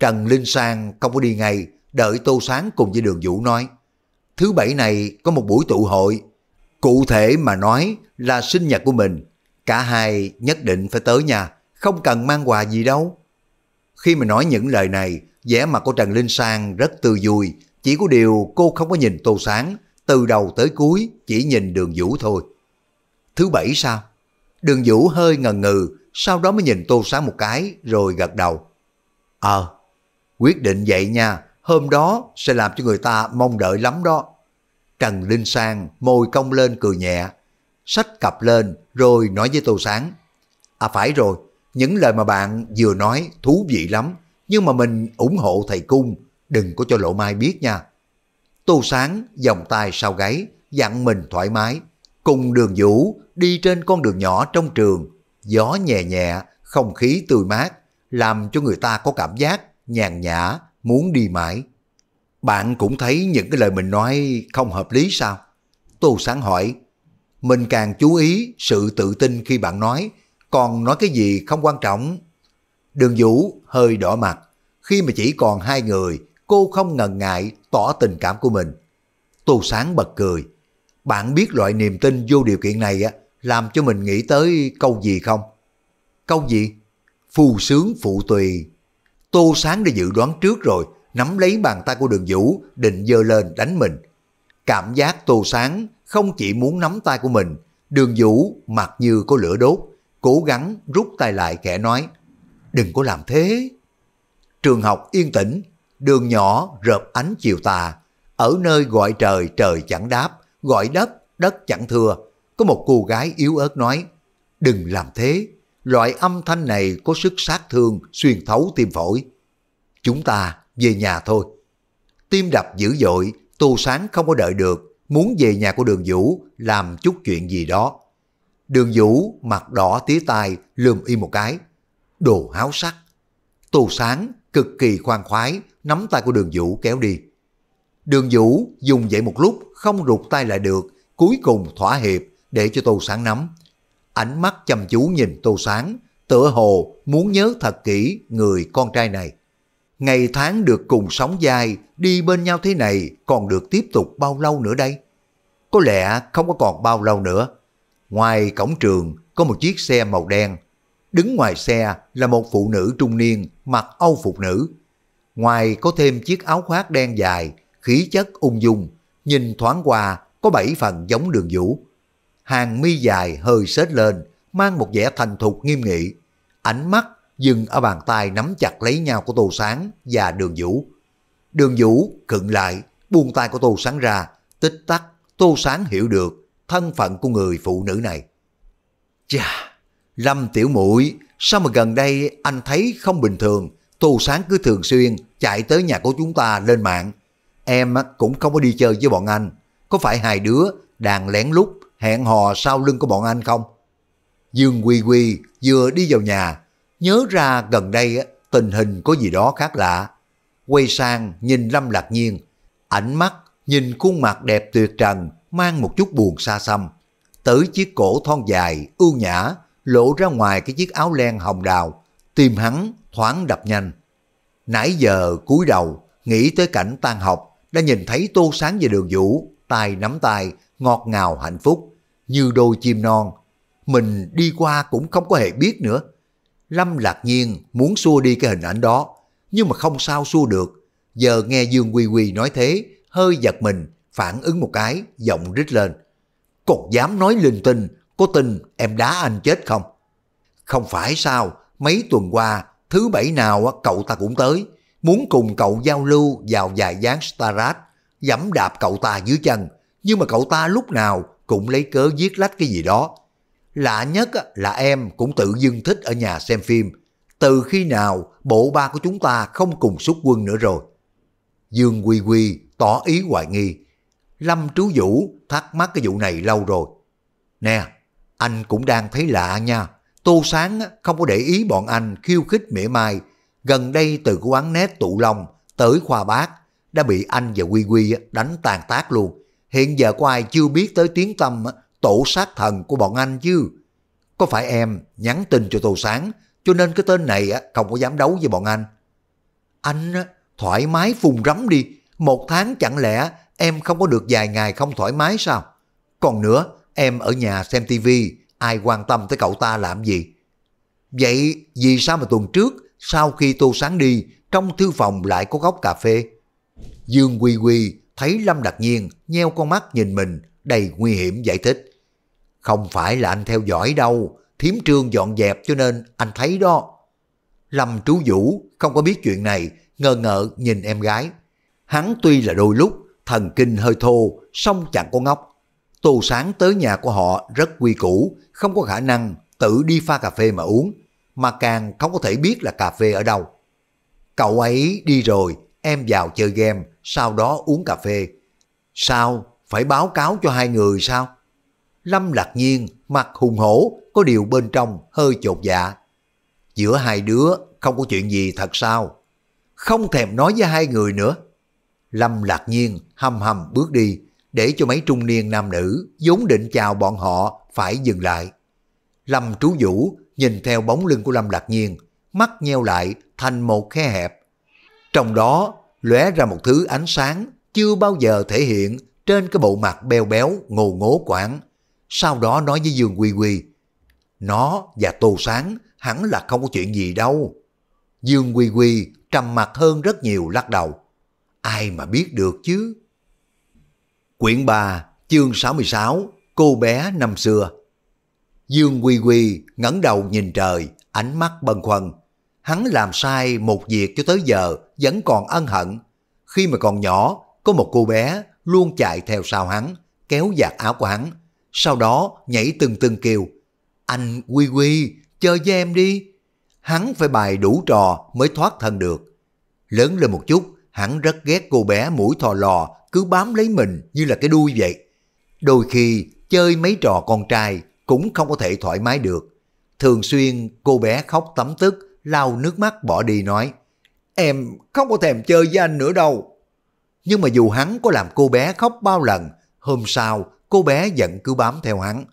Speaker 1: Trần Linh Sang không có đi ngay, đợi Tô Sáng cùng với Đường Vũ nói. Thứ bảy này có một buổi tụ hội, cụ thể mà nói là sinh nhật của mình. Cả hai nhất định phải tới nhà, không cần mang quà gì đâu. Khi mà nói những lời này, vẻ mặt của Trần Linh Sang rất tươi vui, chỉ có điều cô không có nhìn Tô Sáng, từ đầu tới cuối chỉ nhìn đường vũ thôi. Thứ bảy sao? Đường vũ hơi ngần ngừ, sau đó mới nhìn tô sáng một cái rồi gật đầu. Ờ, quyết định vậy nha, hôm đó sẽ làm cho người ta mong đợi lắm đó. Trần Linh Sang môi cong lên cười nhẹ, sách cặp lên rồi nói với Tô Sáng. À phải rồi, những lời mà bạn vừa nói thú vị lắm, nhưng mà mình ủng hộ thầy cung, đừng có cho lộ mai biết nha. Tô Sáng vòng tay sau gáy, dặn mình thoải mái, cùng đường vũ đi trên con đường nhỏ trong trường, gió nhẹ nhẹ, không khí tươi mát, làm cho người ta có cảm giác nhàn nhã, muốn đi mãi. Bạn cũng thấy những cái lời mình nói không hợp lý sao? Tô Sáng hỏi, mình càng chú ý sự tự tin khi bạn nói, còn nói cái gì không quan trọng. Đường Vũ hơi đỏ mặt, khi mà chỉ còn hai người, cô không ngần ngại tỏ tình cảm của mình. Tô Sáng bật cười. Bạn biết loại niềm tin vô điều kiện này á làm cho mình nghĩ tới câu gì không? Câu gì? Phù sướng phụ tùy. Tô Sáng đã dự đoán trước rồi, nắm lấy bàn tay của đường vũ, định dơ lên đánh mình. Cảm giác Tô Sáng không chỉ muốn nắm tay của mình, đường vũ mặt như có lửa đốt, cố gắng rút tay lại kẻ nói, đừng có làm thế. Trường học yên tĩnh, đường nhỏ rợp ánh chiều tà, ở nơi gọi trời trời chẳng đáp, gọi đất đất chẳng thưa có một cô gái yếu ớt nói, đừng làm thế, loại âm thanh này có sức sát thương xuyên thấu tim phổi. Chúng ta về nhà thôi. Tim đập dữ dội, Tô Sáng không có đợi được, muốn về nhà của đường Vũ làm chút chuyện gì đó. Đường Vũ mặt đỏ tía tai lườm y một cái. Đồ háo sắc. Tô Sáng cực kỳ khoan khoái nắm tay của đường vũ kéo đi. Đường vũ dùng vậy một lúc không rụt tay lại được, cuối cùng thỏa hiệp để cho Tô Sáng nắm. Ánh mắt chăm chú nhìn Tô Sáng, tựa hồ muốn nhớ thật kỹ người con trai này. Ngày tháng được cùng sống dài, đi bên nhau thế này còn được tiếp tục bao lâu nữa đây? Có lẽ không có còn bao lâu nữa. Ngoài cổng trường có một chiếc xe màu đen. Đứng ngoài xe là một phụ nữ trung niên mặc âu phục nữ, Ngoài có thêm chiếc áo khoác đen dài, khí chất ung dung, nhìn thoáng qua có bảy phần giống đường vũ. Hàng mi dài hơi xết lên, mang một vẻ thành thục nghiêm nghị. Ánh mắt dừng ở bàn tay nắm chặt lấy nhau của Tô Sáng và Đường Vũ. Đường Vũ khựng lại, buông tay của Tô Sáng ra, tích tắc, Tô Sáng hiểu được thân phận của người phụ nữ này. Chà, Lâm Tiểu Muội, sao mà gần đây anh thấy không bình thường, Tô Sáng cứ thường xuyên chạy tới nhà của chúng ta lên mạng. Em cũng không có đi chơi với bọn anh. Có phải hai đứa đang lén lút hẹn hò sau lưng của bọn anh không? Dương Quy Quy vừa đi vào nhà, nhớ ra gần đây tình hình có gì đó khác lạ. Quay sang nhìn Lâm Lạc Nhiên, ảnh mắt nhìn khuôn mặt đẹp tuyệt trần mang một chút buồn xa xăm. Tới chiếc cổ thon dài, ưu nhã, lộ ra ngoài cái chiếc áo len hồng đào Tim hắn thoáng đập nhanh. Nãy giờ cúi đầu, nghĩ tới cảnh tan học, đã nhìn thấy tô sáng và đường vũ, tay nắm tay, ngọt ngào hạnh phúc, như đôi chim non. Mình đi qua cũng không có hề biết nữa. Lâm lạc nhiên muốn xua đi cái hình ảnh đó, nhưng mà không sao xua được. Giờ nghe Dương Quy Quy nói thế, hơi giật mình, phản ứng một cái, giọng rít lên. Còn dám nói linh tinh, có tin em đá anh chết không? Không phải sao, Mấy tuần qua, thứ bảy nào cậu ta cũng tới, muốn cùng cậu giao lưu vào dài dáng Starat, dẫm đạp cậu ta dưới chân, nhưng mà cậu ta lúc nào cũng lấy cớ giết lách cái gì đó. Lạ nhất là em cũng tự dưng thích ở nhà xem phim. Từ khi nào bộ ba của chúng ta không cùng xuất quân nữa rồi? Dương Quy Quy tỏ ý hoài nghi. Lâm Trú Vũ thắc mắc cái vụ này lâu rồi. Nè, anh cũng đang thấy lạ nha. Tô Sáng không có để ý bọn anh khiêu khích mỉa mai, gần đây từ quán nét tụ lòng tới khoa bác, đã bị anh và Quy Quy đánh tàn tác luôn. Hiện giờ có ai chưa biết tới tiếng tâm tổ sát thần của bọn anh chứ? Có phải em nhắn tin cho Tô Sáng, cho nên cái tên này không có dám đấu với bọn anh. Anh thoải mái phùng rắm đi, một tháng chẳng lẽ em không có được vài ngày không thoải mái sao? Còn nữa, em ở nhà xem tivi ai quan tâm tới cậu ta làm gì. Vậy vì sao mà tuần trước, sau khi Tô Sáng đi, trong thư phòng lại có góc cà phê? Dương Quy Quy thấy Lâm Đặc Nhiên nheo con mắt nhìn mình, đầy nguy hiểm giải thích. Không phải là anh theo dõi đâu, thiếm trương dọn dẹp cho nên anh thấy đó. Lâm Trú Vũ không có biết chuyện này, ngờ ngợ nhìn em gái. Hắn tuy là đôi lúc, thần kinh hơi thô, song chẳng có ngốc. Tô Sáng tới nhà của họ rất quy củ, không có khả năng tự đi pha cà phê mà uống, mà càng không có thể biết là cà phê ở đâu. Cậu ấy đi rồi, em vào chơi game, sau đó uống cà phê. Sao? Phải báo cáo cho hai người sao? Lâm lạc nhiên, mặt hùng hổ, có điều bên trong hơi chột dạ. Giữa hai đứa không có chuyện gì thật sao? Không thèm nói với hai người nữa. Lâm lạc nhiên hầm hầm bước đi, để cho mấy trung niên nam nữ vốn định chào bọn họ phải dừng lại. Lâm Trú Vũ nhìn theo bóng lưng của Lâm Lạc Nhiên, mắt nheo lại thành một khe hẹp. Trong đó lóe ra một thứ ánh sáng chưa bao giờ thể hiện trên cái bộ mặt beo béo ngồ ngố quảng. Sau đó nói với Dương Quy Quy, nó và Tô Sáng hẳn là không có chuyện gì đâu. Dương Quy Quy trầm mặt hơn rất nhiều lắc đầu. Ai mà biết được chứ? Quyển 3, chương 66, cô bé năm xưa. Dương Quy Quy ngẩng đầu nhìn trời, ánh mắt bần khoăn. Hắn làm sai một việc cho tới giờ vẫn còn ân hận. Khi mà còn nhỏ, có một cô bé luôn chạy theo sau hắn, kéo giặt áo của hắn. Sau đó nhảy từng từng kêu. Anh Quy Quy, chơi với em đi. Hắn phải bài đủ trò mới thoát thân được. Lớn lên một chút, hắn rất ghét cô bé mũi thò lò cứ bám lấy mình như là cái đuôi vậy. Đôi khi chơi mấy trò con trai cũng không có thể thoải mái được. Thường xuyên cô bé khóc tắm tức, lau nước mắt bỏ đi nói Em không có thèm chơi với anh nữa đâu. Nhưng mà dù hắn có làm cô bé khóc bao lần, hôm sau cô bé vẫn cứ bám theo hắn.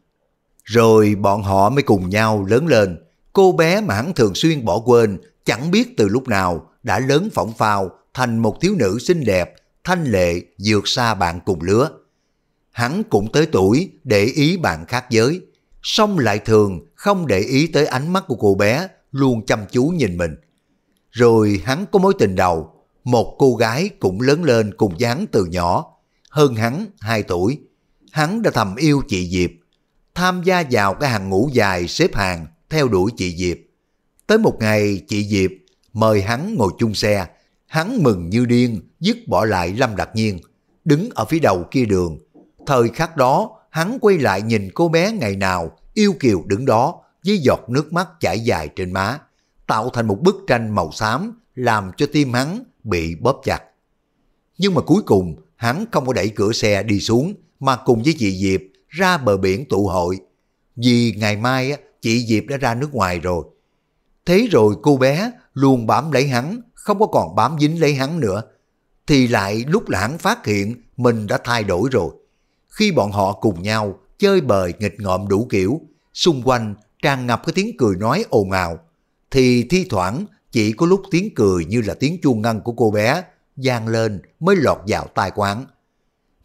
Speaker 1: Rồi bọn họ mới cùng nhau lớn lên. Cô bé mà hắn thường xuyên bỏ quên, chẳng biết từ lúc nào đã lớn phỏng phao thành một thiếu nữ xinh đẹp, thanh lệ vượt xa bạn cùng lứa. Hắn cũng tới tuổi để ý bạn khác giới, song lại thường không để ý tới ánh mắt của cô bé, luôn chăm chú nhìn mình. Rồi hắn có mối tình đầu, một cô gái cũng lớn lên cùng dáng từ nhỏ, hơn hắn 2 tuổi. Hắn đã thầm yêu chị Diệp, tham gia vào cái hàng ngũ dài xếp hàng theo đuổi chị Diệp. Tới một ngày chị Diệp mời hắn ngồi chung xe, Hắn mừng như điên, dứt bỏ lại Lâm đặc Nhiên, đứng ở phía đầu kia đường. Thời khắc đó, hắn quay lại nhìn cô bé ngày nào, yêu kiều đứng đó, với giọt nước mắt chảy dài trên má, tạo thành một bức tranh màu xám, làm cho tim hắn bị bóp chặt. Nhưng mà cuối cùng, hắn không có đẩy cửa xe đi xuống, mà cùng với chị Diệp ra bờ biển tụ hội. Vì ngày mai chị Diệp đã ra nước ngoài rồi. Thế rồi cô bé luôn bám lấy hắn, không có còn bám dính lấy hắn nữa, thì lại lúc là hắn phát hiện mình đã thay đổi rồi. Khi bọn họ cùng nhau chơi bời nghịch ngợm đủ kiểu, xung quanh tràn ngập cái tiếng cười nói ồn ào, thì thi thoảng chỉ có lúc tiếng cười như là tiếng chuông ngân của cô bé vang lên mới lọt vào tai quán.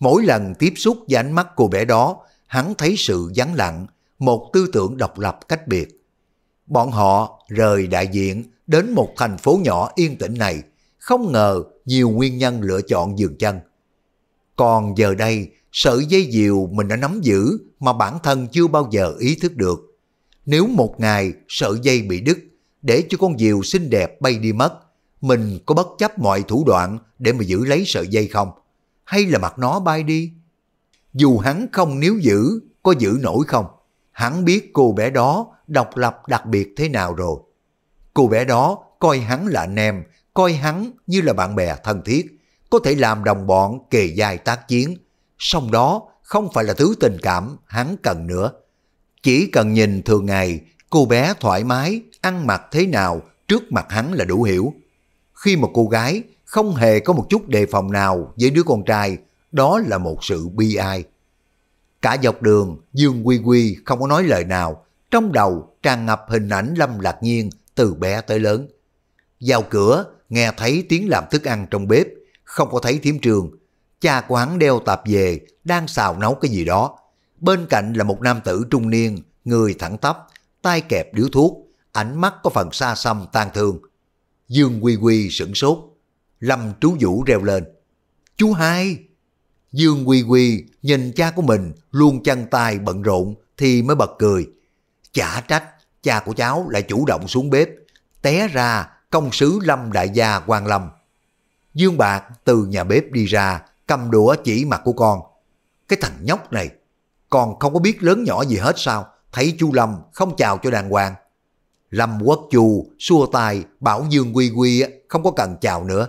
Speaker 1: Mỗi lần tiếp xúc với ánh mắt cô bé đó, hắn thấy sự vắng lặng, một tư tưởng độc lập cách biệt. Bọn họ rời đại diện đến một thành phố nhỏ yên tĩnh này, không ngờ nhiều nguyên nhân lựa chọn dừng chân. Còn giờ đây, sợi dây diều mình đã nắm giữ mà bản thân chưa bao giờ ý thức được. Nếu một ngày sợi dây bị đứt, để cho con diều xinh đẹp bay đi mất, mình có bất chấp mọi thủ đoạn để mà giữ lấy sợi dây không? Hay là mặc nó bay đi? Dù hắn không níu giữ, có giữ nổi không? Hắn biết cô bé đó độc lập đặc biệt thế nào rồi. Cô bé đó coi hắn là anh em, coi hắn như là bạn bè thân thiết, có thể làm đồng bọn kề dài tác chiến. Song đó không phải là thứ tình cảm hắn cần nữa. Chỉ cần nhìn thường ngày, cô bé thoải mái, ăn mặc thế nào trước mặt hắn là đủ hiểu. Khi một cô gái không hề có một chút đề phòng nào với đứa con trai, đó là một sự bi ai. Cả dọc đường, Dương Quy Quy không có nói lời nào, trong đầu tràn ngập hình ảnh Lâm Lạc Nhiên từ bé tới lớn. Vào cửa, nghe thấy tiếng làm thức ăn trong bếp, không có thấy thiếm trường. Cha của hắn đeo tạp về, đang xào nấu cái gì đó. Bên cạnh là một nam tử trung niên, người thẳng tắp, tay kẹp điếu thuốc, ánh mắt có phần xa xăm tan thương. Dương Quy Quy sửng sốt, Lâm Trú Vũ reo lên. Chú hai! Dương Quy Quy nhìn cha của mình luôn chân tay bận rộn thì mới bật cười. Chả trách cha của cháu lại chủ động xuống bếp, té ra công sứ Lâm Đại gia quan Lâm. Dương Bạc từ nhà bếp đi ra, cầm đũa chỉ mặt của con. Cái thằng nhóc này, còn không có biết lớn nhỏ gì hết sao, thấy chu Lâm không chào cho đàng hoàng. Lâm Quốc Chu xua tay bảo Dương Quy Quy không có cần chào nữa.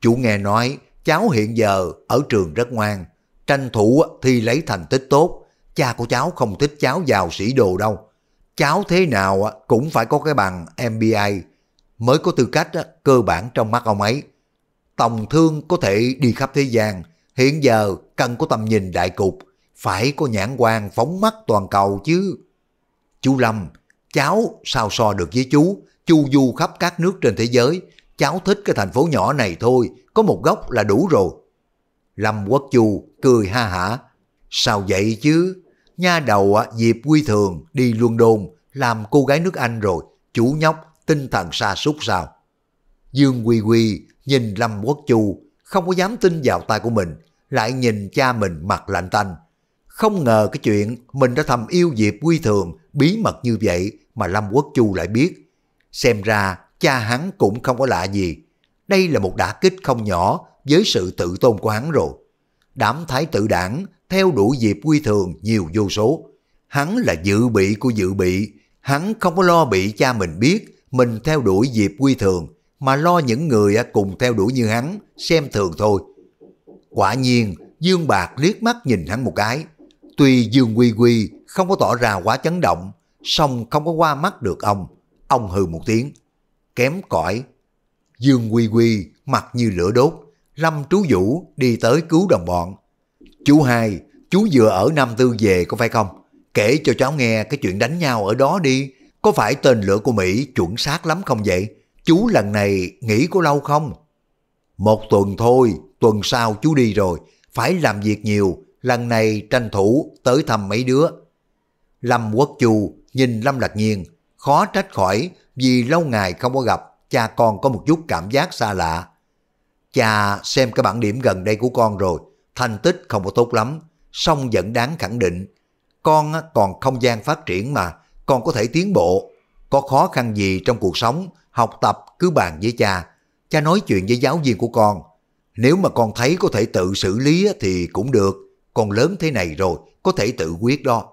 Speaker 1: Chủ nghe nói cháu hiện giờ ở trường rất ngoan, tranh thủ thì lấy thành tích tốt, cha của cháu không thích cháu vào sĩ đồ đâu, cháu thế nào cũng phải có cái bằng MBA mới có tư cách cơ bản trong mắt ông ấy. Tòng thương có thể đi khắp thế gian, hiện giờ cần có tầm nhìn đại cục, phải có nhãn quan phóng mắt toàn cầu chứ. Chú Lâm, cháu sao so được với chú, chu du khắp các nước trên thế giới, cháu thích cái thành phố nhỏ này thôi, có một góc là đủ rồi. Lâm Quốc Chu cười ha hả, sao vậy chứ? nha đầu Diệp Quy Thường đi luân đôn làm cô gái nước Anh rồi, chủ nhóc tinh thần sa sút sao. Dương Quy Quy nhìn Lâm Quốc Chu không có dám tin vào tay của mình, lại nhìn cha mình mặt lạnh tanh. Không ngờ cái chuyện mình đã thầm yêu Diệp Quy Thường bí mật như vậy mà Lâm Quốc Chu lại biết. Xem ra cha hắn cũng không có lạ gì. Đây là một đả kích không nhỏ với sự tự tôn của hắn rồi. Đám thái tử đảng theo đuổi Diệp Quy Thường nhiều vô số. Hắn là dự bị của dự bị, hắn không có lo bị cha mình biết mình theo đuổi Diệp Quy Thường, mà lo những người cùng theo đuổi như hắn, xem thường thôi. Quả nhiên, Dương Bạc liếc mắt nhìn hắn một cái. Tuy Dương Quy Quy không có tỏ ra quá chấn động, song không có qua mắt được ông. Ông hừ một tiếng, kém cỏi. Dương Quy Quy mặt như lửa đốt, Lâm Trú Vũ đi tới cứu đồng bọn, Chú hai, chú vừa ở Nam Tư về có phải không? Kể cho cháu nghe cái chuyện đánh nhau ở đó đi. Có phải tên lửa của Mỹ chuẩn xác lắm không vậy? Chú lần này nghỉ có lâu không? Một tuần thôi, tuần sau chú đi rồi. Phải làm việc nhiều, lần này tranh thủ tới thăm mấy đứa. Lâm Quốc Chu nhìn Lâm Lạc Nhiên, khó trách khỏi vì lâu ngày không có gặp, cha con có một chút cảm giác xa lạ. Cha xem cái bảng điểm gần đây của con rồi, thành tích không có tốt lắm, song vẫn đáng khẳng định. Con còn không gian phát triển mà, con có thể tiến bộ. Có khó khăn gì trong cuộc sống, học tập cứ bàn với cha. Cha nói chuyện với giáo viên của con. Nếu mà con thấy có thể tự xử lý thì cũng được. Con lớn thế này rồi, có thể tự quyết đó.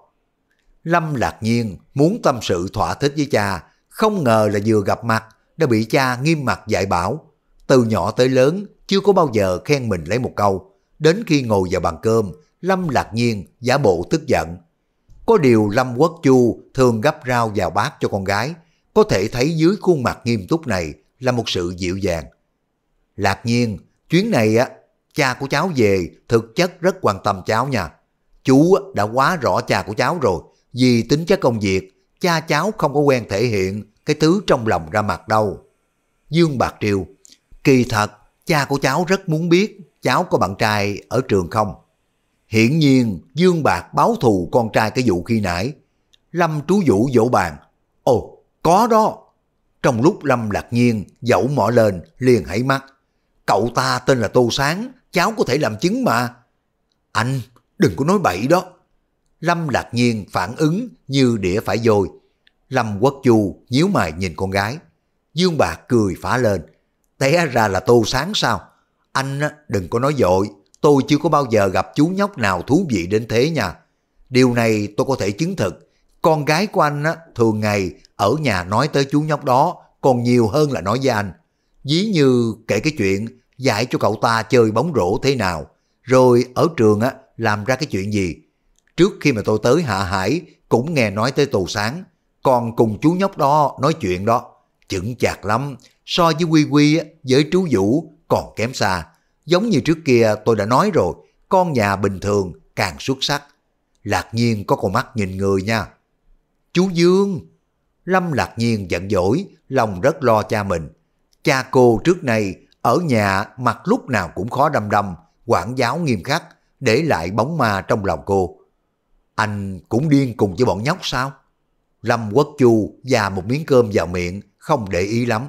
Speaker 1: Lâm lạc nhiên muốn tâm sự thỏa thích với cha, không ngờ là vừa gặp mặt đã bị cha nghiêm mặt dạy bảo. Từ nhỏ tới lớn chưa có bao giờ khen mình lấy một câu, Đến khi ngồi vào bàn cơm, Lâm lạc nhiên giả bộ tức giận. Có điều Lâm Quốc Chu thường gấp rau vào bát cho con gái, có thể thấy dưới khuôn mặt nghiêm túc này là một sự dịu dàng. Lạc nhiên, chuyến này á, cha của cháu về thực chất rất quan tâm cháu nha. Chú đã quá rõ cha của cháu rồi, vì tính chất công việc, cha cháu không có quen thể hiện cái thứ trong lòng ra mặt đâu. Dương Bạc Triều, kỳ thật, cha của cháu rất muốn biết cháu có bạn trai ở trường không? Hiển nhiên Dương Bạc báo thù con trai cái vụ khi nãy. Lâm trú vũ vỗ bàn. Ồ, có đó. Trong lúc Lâm lạc nhiên dẫu mỏ lên liền hãy mắt. Cậu ta tên là Tô Sáng, cháu có thể làm chứng mà. Anh, đừng có nói bậy đó. Lâm lạc nhiên phản ứng như đĩa phải dồi. Lâm quốc chu nhíu mày nhìn con gái. Dương Bạc cười phá lên. Té ra là Tô Sáng sao? Anh đừng có nói dội, tôi chưa có bao giờ gặp chú nhóc nào thú vị đến thế nha. Điều này tôi có thể chứng thực. Con gái của anh thường ngày ở nhà nói tới chú nhóc đó còn nhiều hơn là nói với anh. Dí như kể cái chuyện dạy cho cậu ta chơi bóng rổ thế nào, rồi ở trường á làm ra cái chuyện gì. Trước khi mà tôi tới Hạ Hải cũng nghe nói tới Tù Sáng, còn cùng chú nhóc đó nói chuyện đó. Chững chạc lắm, so với Quy Quy với chú Vũ còn kém xa. Giống như trước kia tôi đã nói rồi, con nhà bình thường càng xuất sắc. Lạc nhiên có con mắt nhìn người nha. Chú Dương! Lâm lạc nhiên giận dỗi, lòng rất lo cha mình. Cha cô trước nay ở nhà mặt lúc nào cũng khó đâm đâm, quản giáo nghiêm khắc, để lại bóng ma trong lòng cô. Anh cũng điên cùng với bọn nhóc sao? Lâm Quốc Chu và một miếng cơm vào miệng, không để ý lắm.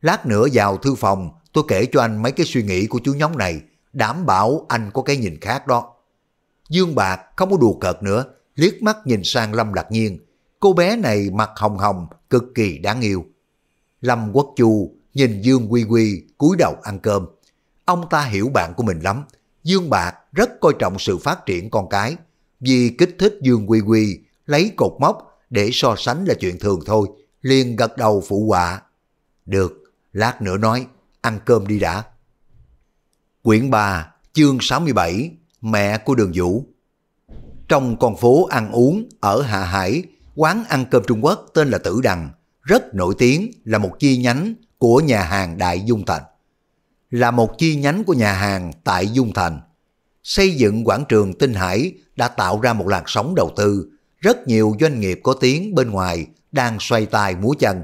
Speaker 1: Lát nữa vào thư phòng, Tôi kể cho anh mấy cái suy nghĩ của chú nhóm này, đảm bảo anh có cái nhìn khác đó. Dương Bạc không có đùa cợt nữa, liếc mắt nhìn sang Lâm Lạc Nhiên. Cô bé này mặt hồng hồng, cực kỳ đáng yêu. Lâm Quốc Chu nhìn Dương Quy Quy cúi đầu ăn cơm. Ông ta hiểu bạn của mình lắm. Dương Bạc rất coi trọng sự phát triển con cái. Vì kích thích Dương Quy Quy lấy cột mốc để so sánh là chuyện thường thôi. Liền gật đầu phụ họa. Được, lát nữa nói ăn cơm đi đã. Quyển 3, chương 67, mẹ của đường Vũ. Trong con phố ăn uống ở Hạ Hải, quán ăn cơm Trung Quốc tên là Tử Đằng, rất nổi tiếng là một chi nhánh của nhà hàng Đại Dung Thành. Là một chi nhánh của nhà hàng tại Dung Thành. Xây dựng quảng trường Tinh Hải đã tạo ra một làn sóng đầu tư, rất nhiều doanh nghiệp có tiếng bên ngoài đang xoay tài múa chân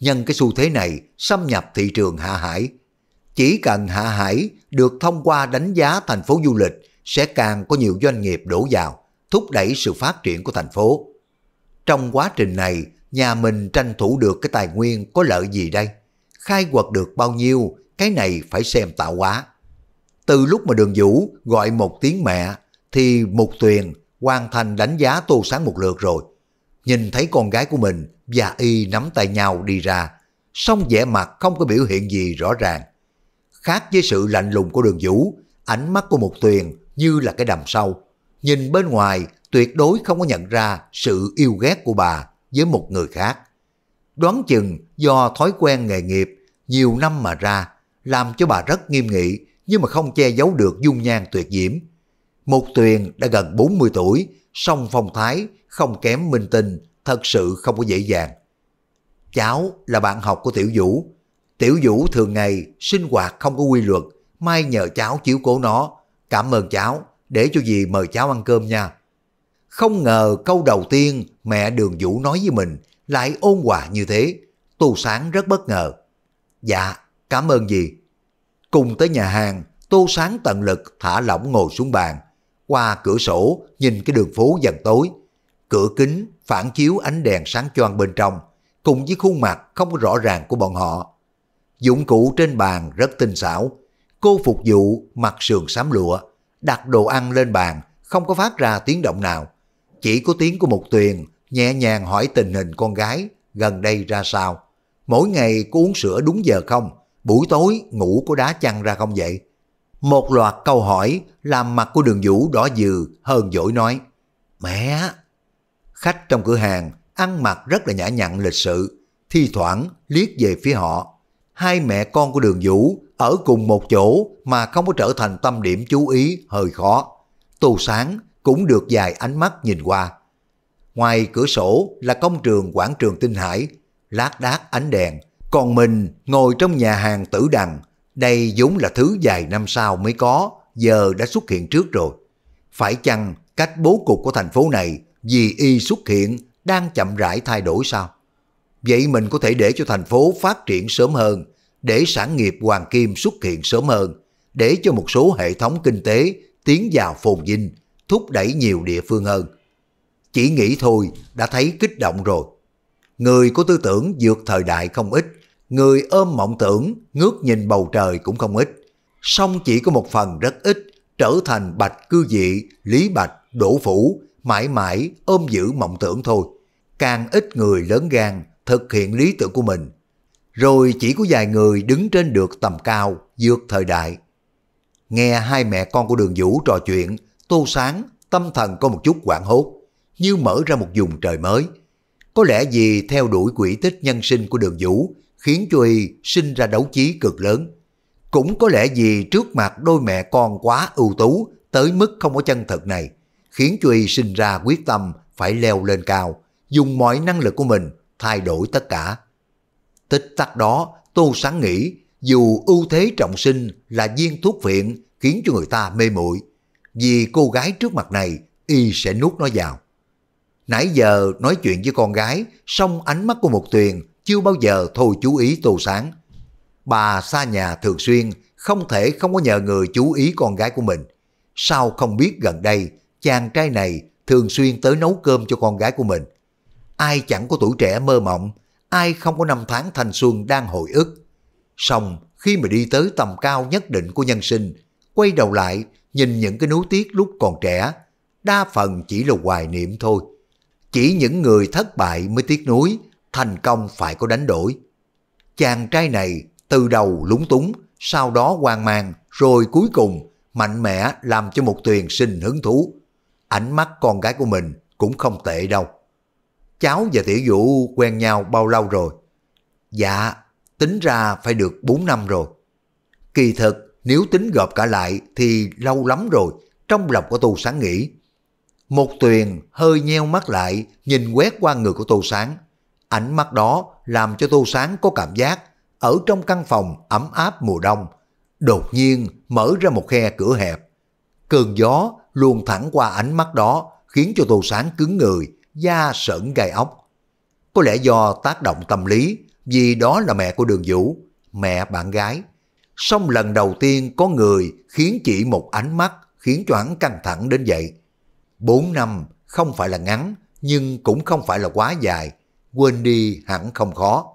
Speaker 1: nhân cái xu thế này xâm nhập thị trường Hạ Hải. Chỉ cần Hạ Hải được thông qua đánh giá thành phố du lịch sẽ càng có nhiều doanh nghiệp đổ vào, thúc đẩy sự phát triển của thành phố. Trong quá trình này, nhà mình tranh thủ được cái tài nguyên có lợi gì đây? Khai quật được bao nhiêu, cái này phải xem tạo hóa. Từ lúc mà đường vũ gọi một tiếng mẹ, thì Mục Tuyền hoàn thành đánh giá Tô Sáng một lượt rồi – nhìn thấy con gái của mình và y nắm tay nhau đi ra, song vẻ mặt không có biểu hiện gì rõ ràng. Khác với sự lạnh lùng của đường vũ, ánh mắt của một tuyền như là cái đầm sâu. Nhìn bên ngoài tuyệt đối không có nhận ra sự yêu ghét của bà với một người khác. Đoán chừng do thói quen nghề nghiệp nhiều năm mà ra, làm cho bà rất nghiêm nghị nhưng mà không che giấu được dung nhan tuyệt diễm. Một tuyền đã gần 40 tuổi, song phong thái không kém minh tinh, thật sự không có dễ dàng. Cháu là bạn học của Tiểu Vũ. Tiểu Vũ thường ngày sinh hoạt không có quy luật, mai nhờ cháu chiếu cố nó. Cảm ơn cháu, để cho dì mời cháu ăn cơm nha. Không ngờ câu đầu tiên mẹ Đường Vũ nói với mình lại ôn hòa như thế. Tu Sáng rất bất ngờ. Dạ, cảm ơn dì. Cùng tới nhà hàng, Tô Sáng tận lực thả lỏng ngồi xuống bàn. Qua cửa sổ, nhìn cái đường phố dần tối, Cửa kính phản chiếu ánh đèn sáng choang bên trong, cùng với khuôn mặt không rõ ràng của bọn họ. Dụng cụ trên bàn rất tinh xảo. Cô phục vụ mặc sườn xám lụa, đặt đồ ăn lên bàn, không có phát ra tiếng động nào. Chỉ có tiếng của một tuyền nhẹ nhàng hỏi tình hình con gái gần đây ra sao. Mỗi ngày có uống sữa đúng giờ không? Buổi tối ngủ có đá chăn ra không vậy? Một loạt câu hỏi làm mặt của đường vũ đỏ dừ hơn dỗi nói. Mẹ, Khách trong cửa hàng ăn mặc rất là nhã nhặn lịch sự, thi thoảng liếc về phía họ. Hai mẹ con của đường Vũ ở cùng một chỗ mà không có trở thành tâm điểm chú ý hơi khó. Tô Sáng cũng được dài ánh mắt nhìn qua. Ngoài cửa sổ là công trường quảng trường Tinh Hải, lát đác ánh đèn, còn mình ngồi trong nhà hàng tử đằng. Đây vốn là thứ dài năm sau mới có, giờ đã xuất hiện trước rồi. Phải chăng cách bố cục của thành phố này vì y xuất hiện đang chậm rãi thay đổi sao? Vậy mình có thể để cho thành phố phát triển sớm hơn, để sản nghiệp hoàng kim xuất hiện sớm hơn, để cho một số hệ thống kinh tế tiến vào phồn vinh, thúc đẩy nhiều địa phương hơn. Chỉ nghĩ thôi đã thấy kích động rồi. Người có tư tưởng vượt thời đại không ít, người ôm mộng tưởng, ngước nhìn bầu trời cũng không ít. Song chỉ có một phần rất ít trở thành bạch cư dị, lý bạch, đổ phủ mãi mãi ôm giữ mộng tưởng thôi. Càng ít người lớn gan thực hiện lý tưởng của mình. Rồi chỉ có vài người đứng trên được tầm cao, dược thời đại. Nghe hai mẹ con của đường vũ trò chuyện, tô sáng, tâm thần có một chút quảng hốt, như mở ra một vùng trời mới. Có lẽ vì theo đuổi quỷ tích nhân sinh của đường vũ khiến cho y sinh ra đấu chí cực lớn. Cũng có lẽ vì trước mặt đôi mẹ con quá ưu tú tới mức không có chân thật này khiến cho y sinh ra quyết tâm phải leo lên cao, dùng mọi năng lực của mình thay đổi tất cả. Tích tắc đó, Tô Sáng nghĩ, dù ưu thế trọng sinh là viên thuốc viện khiến cho người ta mê muội vì cô gái trước mặt này y sẽ nuốt nó vào. Nãy giờ nói chuyện với con gái, song ánh mắt của một tuyền chưa bao giờ thôi chú ý Tô Sáng. Bà xa nhà thường xuyên, không thể không có nhờ người chú ý con gái của mình. Sao không biết gần đây chàng trai này thường xuyên tới nấu cơm cho con gái của mình. Ai chẳng có tuổi trẻ mơ mộng, ai không có năm tháng thanh xuân đang hồi ức. Xong, khi mà đi tới tầm cao nhất định của nhân sinh, quay đầu lại, nhìn những cái núi tiếc lúc còn trẻ, đa phần chỉ là hoài niệm thôi. Chỉ những người thất bại mới tiếc nuối, thành công phải có đánh đổi. Chàng trai này từ đầu lúng túng, sau đó hoang mang, rồi cuối cùng mạnh mẽ làm cho một tuyền sinh hứng thú ánh mắt con gái của mình cũng không tệ đâu. Cháu và Tiểu Vũ quen nhau bao lâu rồi? Dạ, tính ra phải được 4 năm rồi. Kỳ thực, nếu tính gộp cả lại thì lâu lắm rồi, trong lòng của Tô Sáng nghĩ. Một tuyền hơi nheo mắt lại, nhìn quét qua người của Tô Sáng. Ánh mắt đó làm cho Tô Sáng có cảm giác ở trong căn phòng ấm áp mùa đông. Đột nhiên mở ra một khe cửa hẹp. Cơn gió luồn thẳng qua ánh mắt đó khiến cho Tô sáng cứng người, da sởn gai ốc. Có lẽ do tác động tâm lý, vì đó là mẹ của Đường Vũ, mẹ bạn gái. Xong lần đầu tiên có người khiến chỉ một ánh mắt khiến cho hắn căng thẳng đến vậy. Bốn năm không phải là ngắn, nhưng cũng không phải là quá dài. Quên đi hẳn không khó.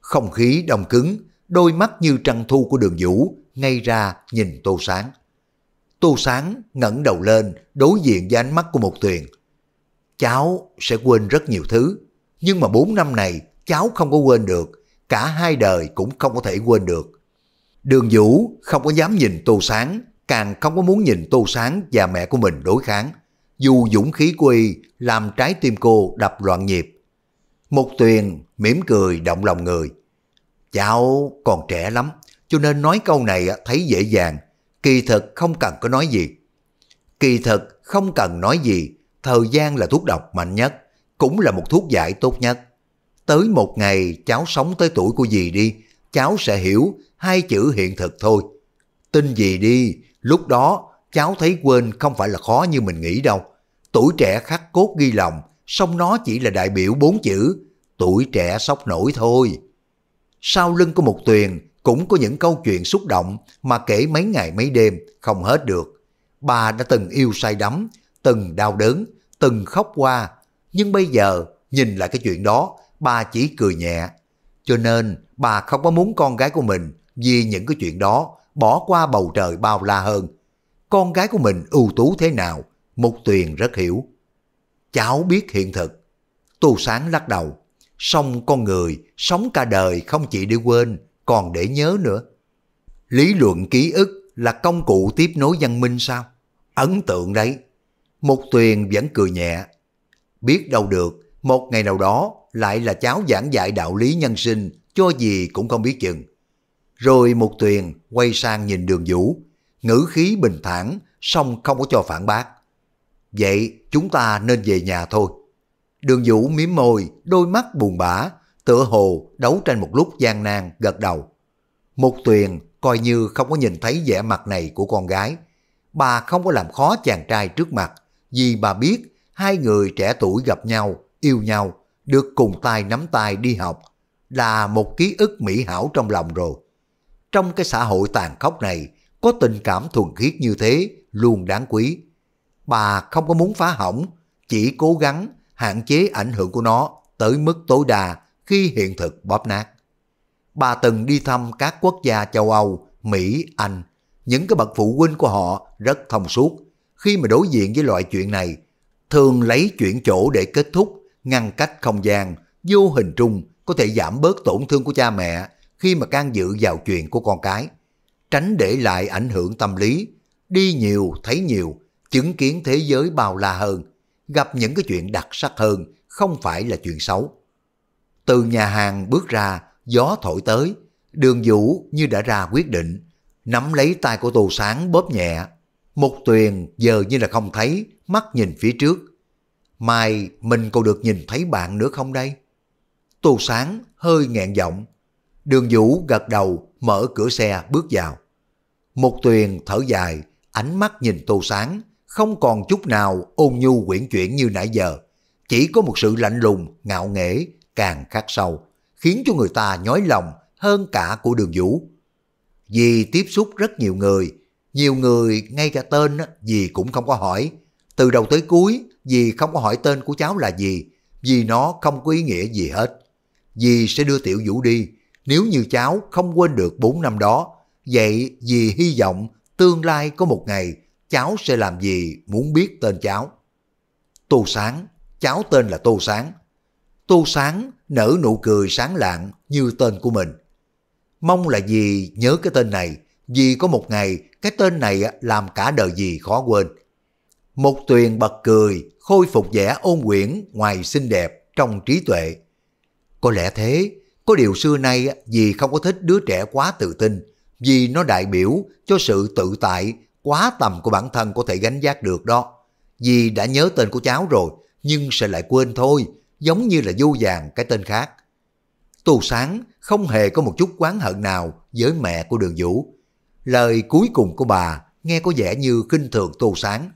Speaker 1: Không khí đông cứng, đôi mắt như trăng thu của đường vũ ngay ra nhìn tô sáng. Tô Sáng ngẩng đầu lên đối diện với ánh mắt của một tuyền. Cháu sẽ quên rất nhiều thứ, nhưng mà 4 năm này cháu không có quên được, cả hai đời cũng không có thể quên được. Đường Vũ không có dám nhìn Tô Sáng, càng không có muốn nhìn Tô Sáng và mẹ của mình đối kháng. Dù dũng khí của y làm trái tim cô đập loạn nhịp. Một tuyền mỉm cười động lòng người. Cháu còn trẻ lắm, cho nên nói câu này thấy dễ dàng, Kỳ thực không cần có nói gì. Kỳ thực không cần nói gì, thời gian là thuốc độc mạnh nhất, cũng là một thuốc giải tốt nhất. Tới một ngày cháu sống tới tuổi của dì đi, cháu sẽ hiểu hai chữ hiện thực thôi. Tin gì đi, lúc đó cháu thấy quên không phải là khó như mình nghĩ đâu. Tuổi trẻ khắc cốt ghi lòng, song nó chỉ là đại biểu bốn chữ, tuổi trẻ sốc nổi thôi. Sau lưng của một tuyền, cũng có những câu chuyện xúc động mà kể mấy ngày mấy đêm không hết được. Bà đã từng yêu say đắm, từng đau đớn, từng khóc qua, nhưng bây giờ nhìn lại cái chuyện đó, bà chỉ cười nhẹ. Cho nên bà không có muốn con gái của mình vì những cái chuyện đó bỏ qua bầu trời bao la hơn. Con gái của mình ưu tú thế nào, Mục Tuyền rất hiểu. Cháu biết hiện thực. tu Sáng lắc đầu, song con người sống cả đời không chỉ để quên còn để nhớ nữa. Lý luận ký ức là công cụ tiếp nối văn minh sao? Ấn tượng đấy. Một tuyền vẫn cười nhẹ. Biết đâu được, một ngày nào đó lại là cháu giảng dạy đạo lý nhân sinh, cho gì cũng không biết chừng. Rồi một tuyền quay sang nhìn đường vũ, ngữ khí bình thản, song không có cho phản bác. Vậy chúng ta nên về nhà thôi. Đường vũ miếm môi, đôi mắt buồn bã, Tựa hồ đấu tranh một lúc gian nan gật đầu. Mục tuyền coi như không có nhìn thấy vẻ mặt này của con gái. Bà không có làm khó chàng trai trước mặt, vì bà biết hai người trẻ tuổi gặp nhau, yêu nhau, được cùng tay nắm tay đi học, là một ký ức mỹ hảo trong lòng rồi. Trong cái xã hội tàn khốc này, có tình cảm thuần khiết như thế luôn đáng quý. Bà không có muốn phá hỏng, chỉ cố gắng hạn chế ảnh hưởng của nó tới mức tối đa khi hiện thực bóp nát. Bà từng đi thăm các quốc gia châu Âu, Mỹ, Anh. Những cái bậc phụ huynh của họ rất thông suốt. Khi mà đối diện với loại chuyện này, thường lấy chuyện chỗ để kết thúc, ngăn cách không gian, vô hình trung có thể giảm bớt tổn thương của cha mẹ khi mà can dự vào chuyện của con cái. Tránh để lại ảnh hưởng tâm lý, đi nhiều thấy nhiều, chứng kiến thế giới bao la hơn, gặp những cái chuyện đặc sắc hơn, không phải là chuyện xấu. Từ nhà hàng bước ra, gió thổi tới, đường vũ như đã ra quyết định. Nắm lấy tay của tù Sáng bóp nhẹ, một Tuyền giờ như là không thấy, mắt nhìn phía trước. Mai mình còn được nhìn thấy bạn nữa không đây? tù Sáng hơi nghẹn giọng. Đường Vũ gật đầu, mở cửa xe bước vào. một Tuyền thở dài, ánh mắt nhìn tù Sáng, không còn chút nào ôn nhu quyển chuyển như nãy giờ. Chỉ có một sự lạnh lùng, ngạo nghễ, càng khắc sâu, khiến cho người ta nhói lòng hơn cả của đường vũ. Vì tiếp xúc rất nhiều người, nhiều người ngay cả tên gì cũng không có hỏi. Từ đầu tới cuối, dì không có hỏi tên của cháu là gì, vì nó không có ý nghĩa gì hết. Dì sẽ đưa tiểu vũ đi, nếu như cháu không quên được 4 năm đó, vậy dì hy vọng tương lai có một ngày cháu sẽ làm gì muốn biết tên cháu. Tô Sáng, cháu tên là Tô Sáng, Tô Sáng nở nụ cười sáng lạng như tên của mình. Mong là gì nhớ cái tên này, vì có một ngày cái tên này làm cả đời gì khó quên. Một tuyền bật cười, khôi phục vẻ ôn quyển ngoài xinh đẹp trong trí tuệ. Có lẽ thế, có điều xưa nay vì không có thích đứa trẻ quá tự tin, vì nó đại biểu cho sự tự tại quá tầm của bản thân có thể gánh vác được đó. Vì đã nhớ tên của cháu rồi, nhưng sẽ lại quên thôi, giống như là vô vàng cái tên khác. Tô Sáng không hề có một chút quán hận nào với mẹ của Đường Vũ. Lời cuối cùng của bà nghe có vẻ như khinh thường Tô Sáng.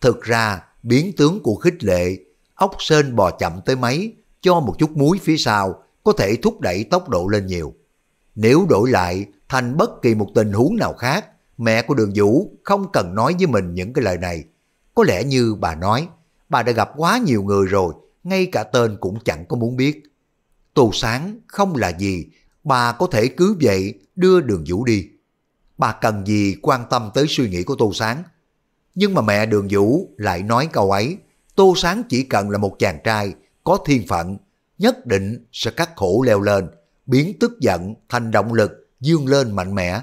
Speaker 1: Thực ra, biến tướng của khích lệ, ốc sên bò chậm tới mấy, cho một chút muối phía sau, có thể thúc đẩy tốc độ lên nhiều. Nếu đổi lại thành bất kỳ một tình huống nào khác, mẹ của Đường Vũ không cần nói với mình những cái lời này. Có lẽ như bà nói, bà đã gặp quá nhiều người rồi, ngay cả tên cũng chẳng có muốn biết. Tô Sáng không là gì, bà có thể cứ vậy đưa đường vũ đi. Bà cần gì quan tâm tới suy nghĩ của Tô Sáng. Nhưng mà mẹ đường vũ lại nói câu ấy, Tô Sáng chỉ cần là một chàng trai có thiên phận, nhất định sẽ cắt khổ leo lên, biến tức giận thành động lực dương lên mạnh mẽ.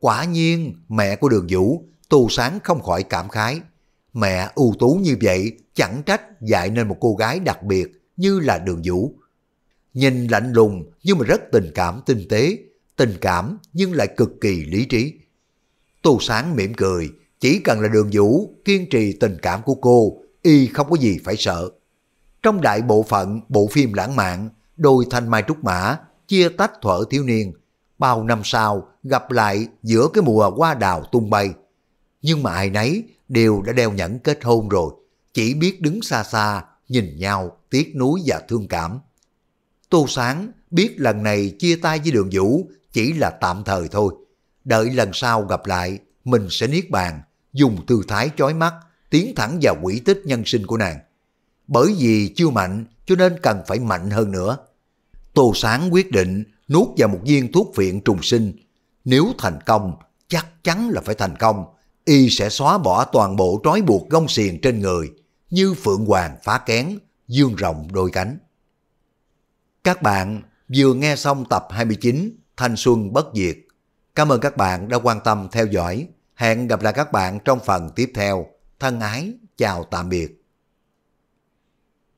Speaker 1: Quả nhiên, mẹ của đường vũ, Tô Sáng không khỏi cảm khái. Mẹ ưu tú như vậy chẳng trách dạy nên một cô gái đặc biệt như là đường vũ. Nhìn lạnh lùng nhưng mà rất tình cảm tinh tế, tình cảm nhưng lại cực kỳ lý trí. Tô Sáng mỉm cười, chỉ cần là đường vũ kiên trì tình cảm của cô, y không có gì phải sợ. Trong đại bộ phận bộ phim lãng mạn, đôi thanh mai trúc mã, chia tách thuở thiếu niên, bao năm sau gặp lại giữa cái mùa hoa đào tung bay. Nhưng mà ai nấy đều đã đeo nhẫn kết hôn rồi, chỉ biết đứng xa xa, nhìn nhau, tiếc nuối và thương cảm. Tô Sáng biết lần này chia tay với đường Vũ chỉ là tạm thời thôi. Đợi lần sau gặp lại, mình sẽ niết bàn, dùng tư thái chói mắt, tiến thẳng vào quỷ tích nhân sinh của nàng. Bởi vì chưa mạnh cho nên cần phải mạnh hơn nữa. Tô Sáng quyết định nuốt vào một viên thuốc phiện trùng sinh. Nếu thành công, chắc chắn là phải thành công, y sẽ xóa bỏ toàn bộ trói buộc gông xiềng trên người, như phượng hoàng phá kén, dương rộng đôi cánh. Các bạn vừa nghe xong tập 29 Thanh Xuân Bất Diệt. Cảm ơn các bạn đã quan tâm theo dõi. Hẹn gặp lại các bạn trong phần tiếp theo. Thân ái, chào tạm biệt.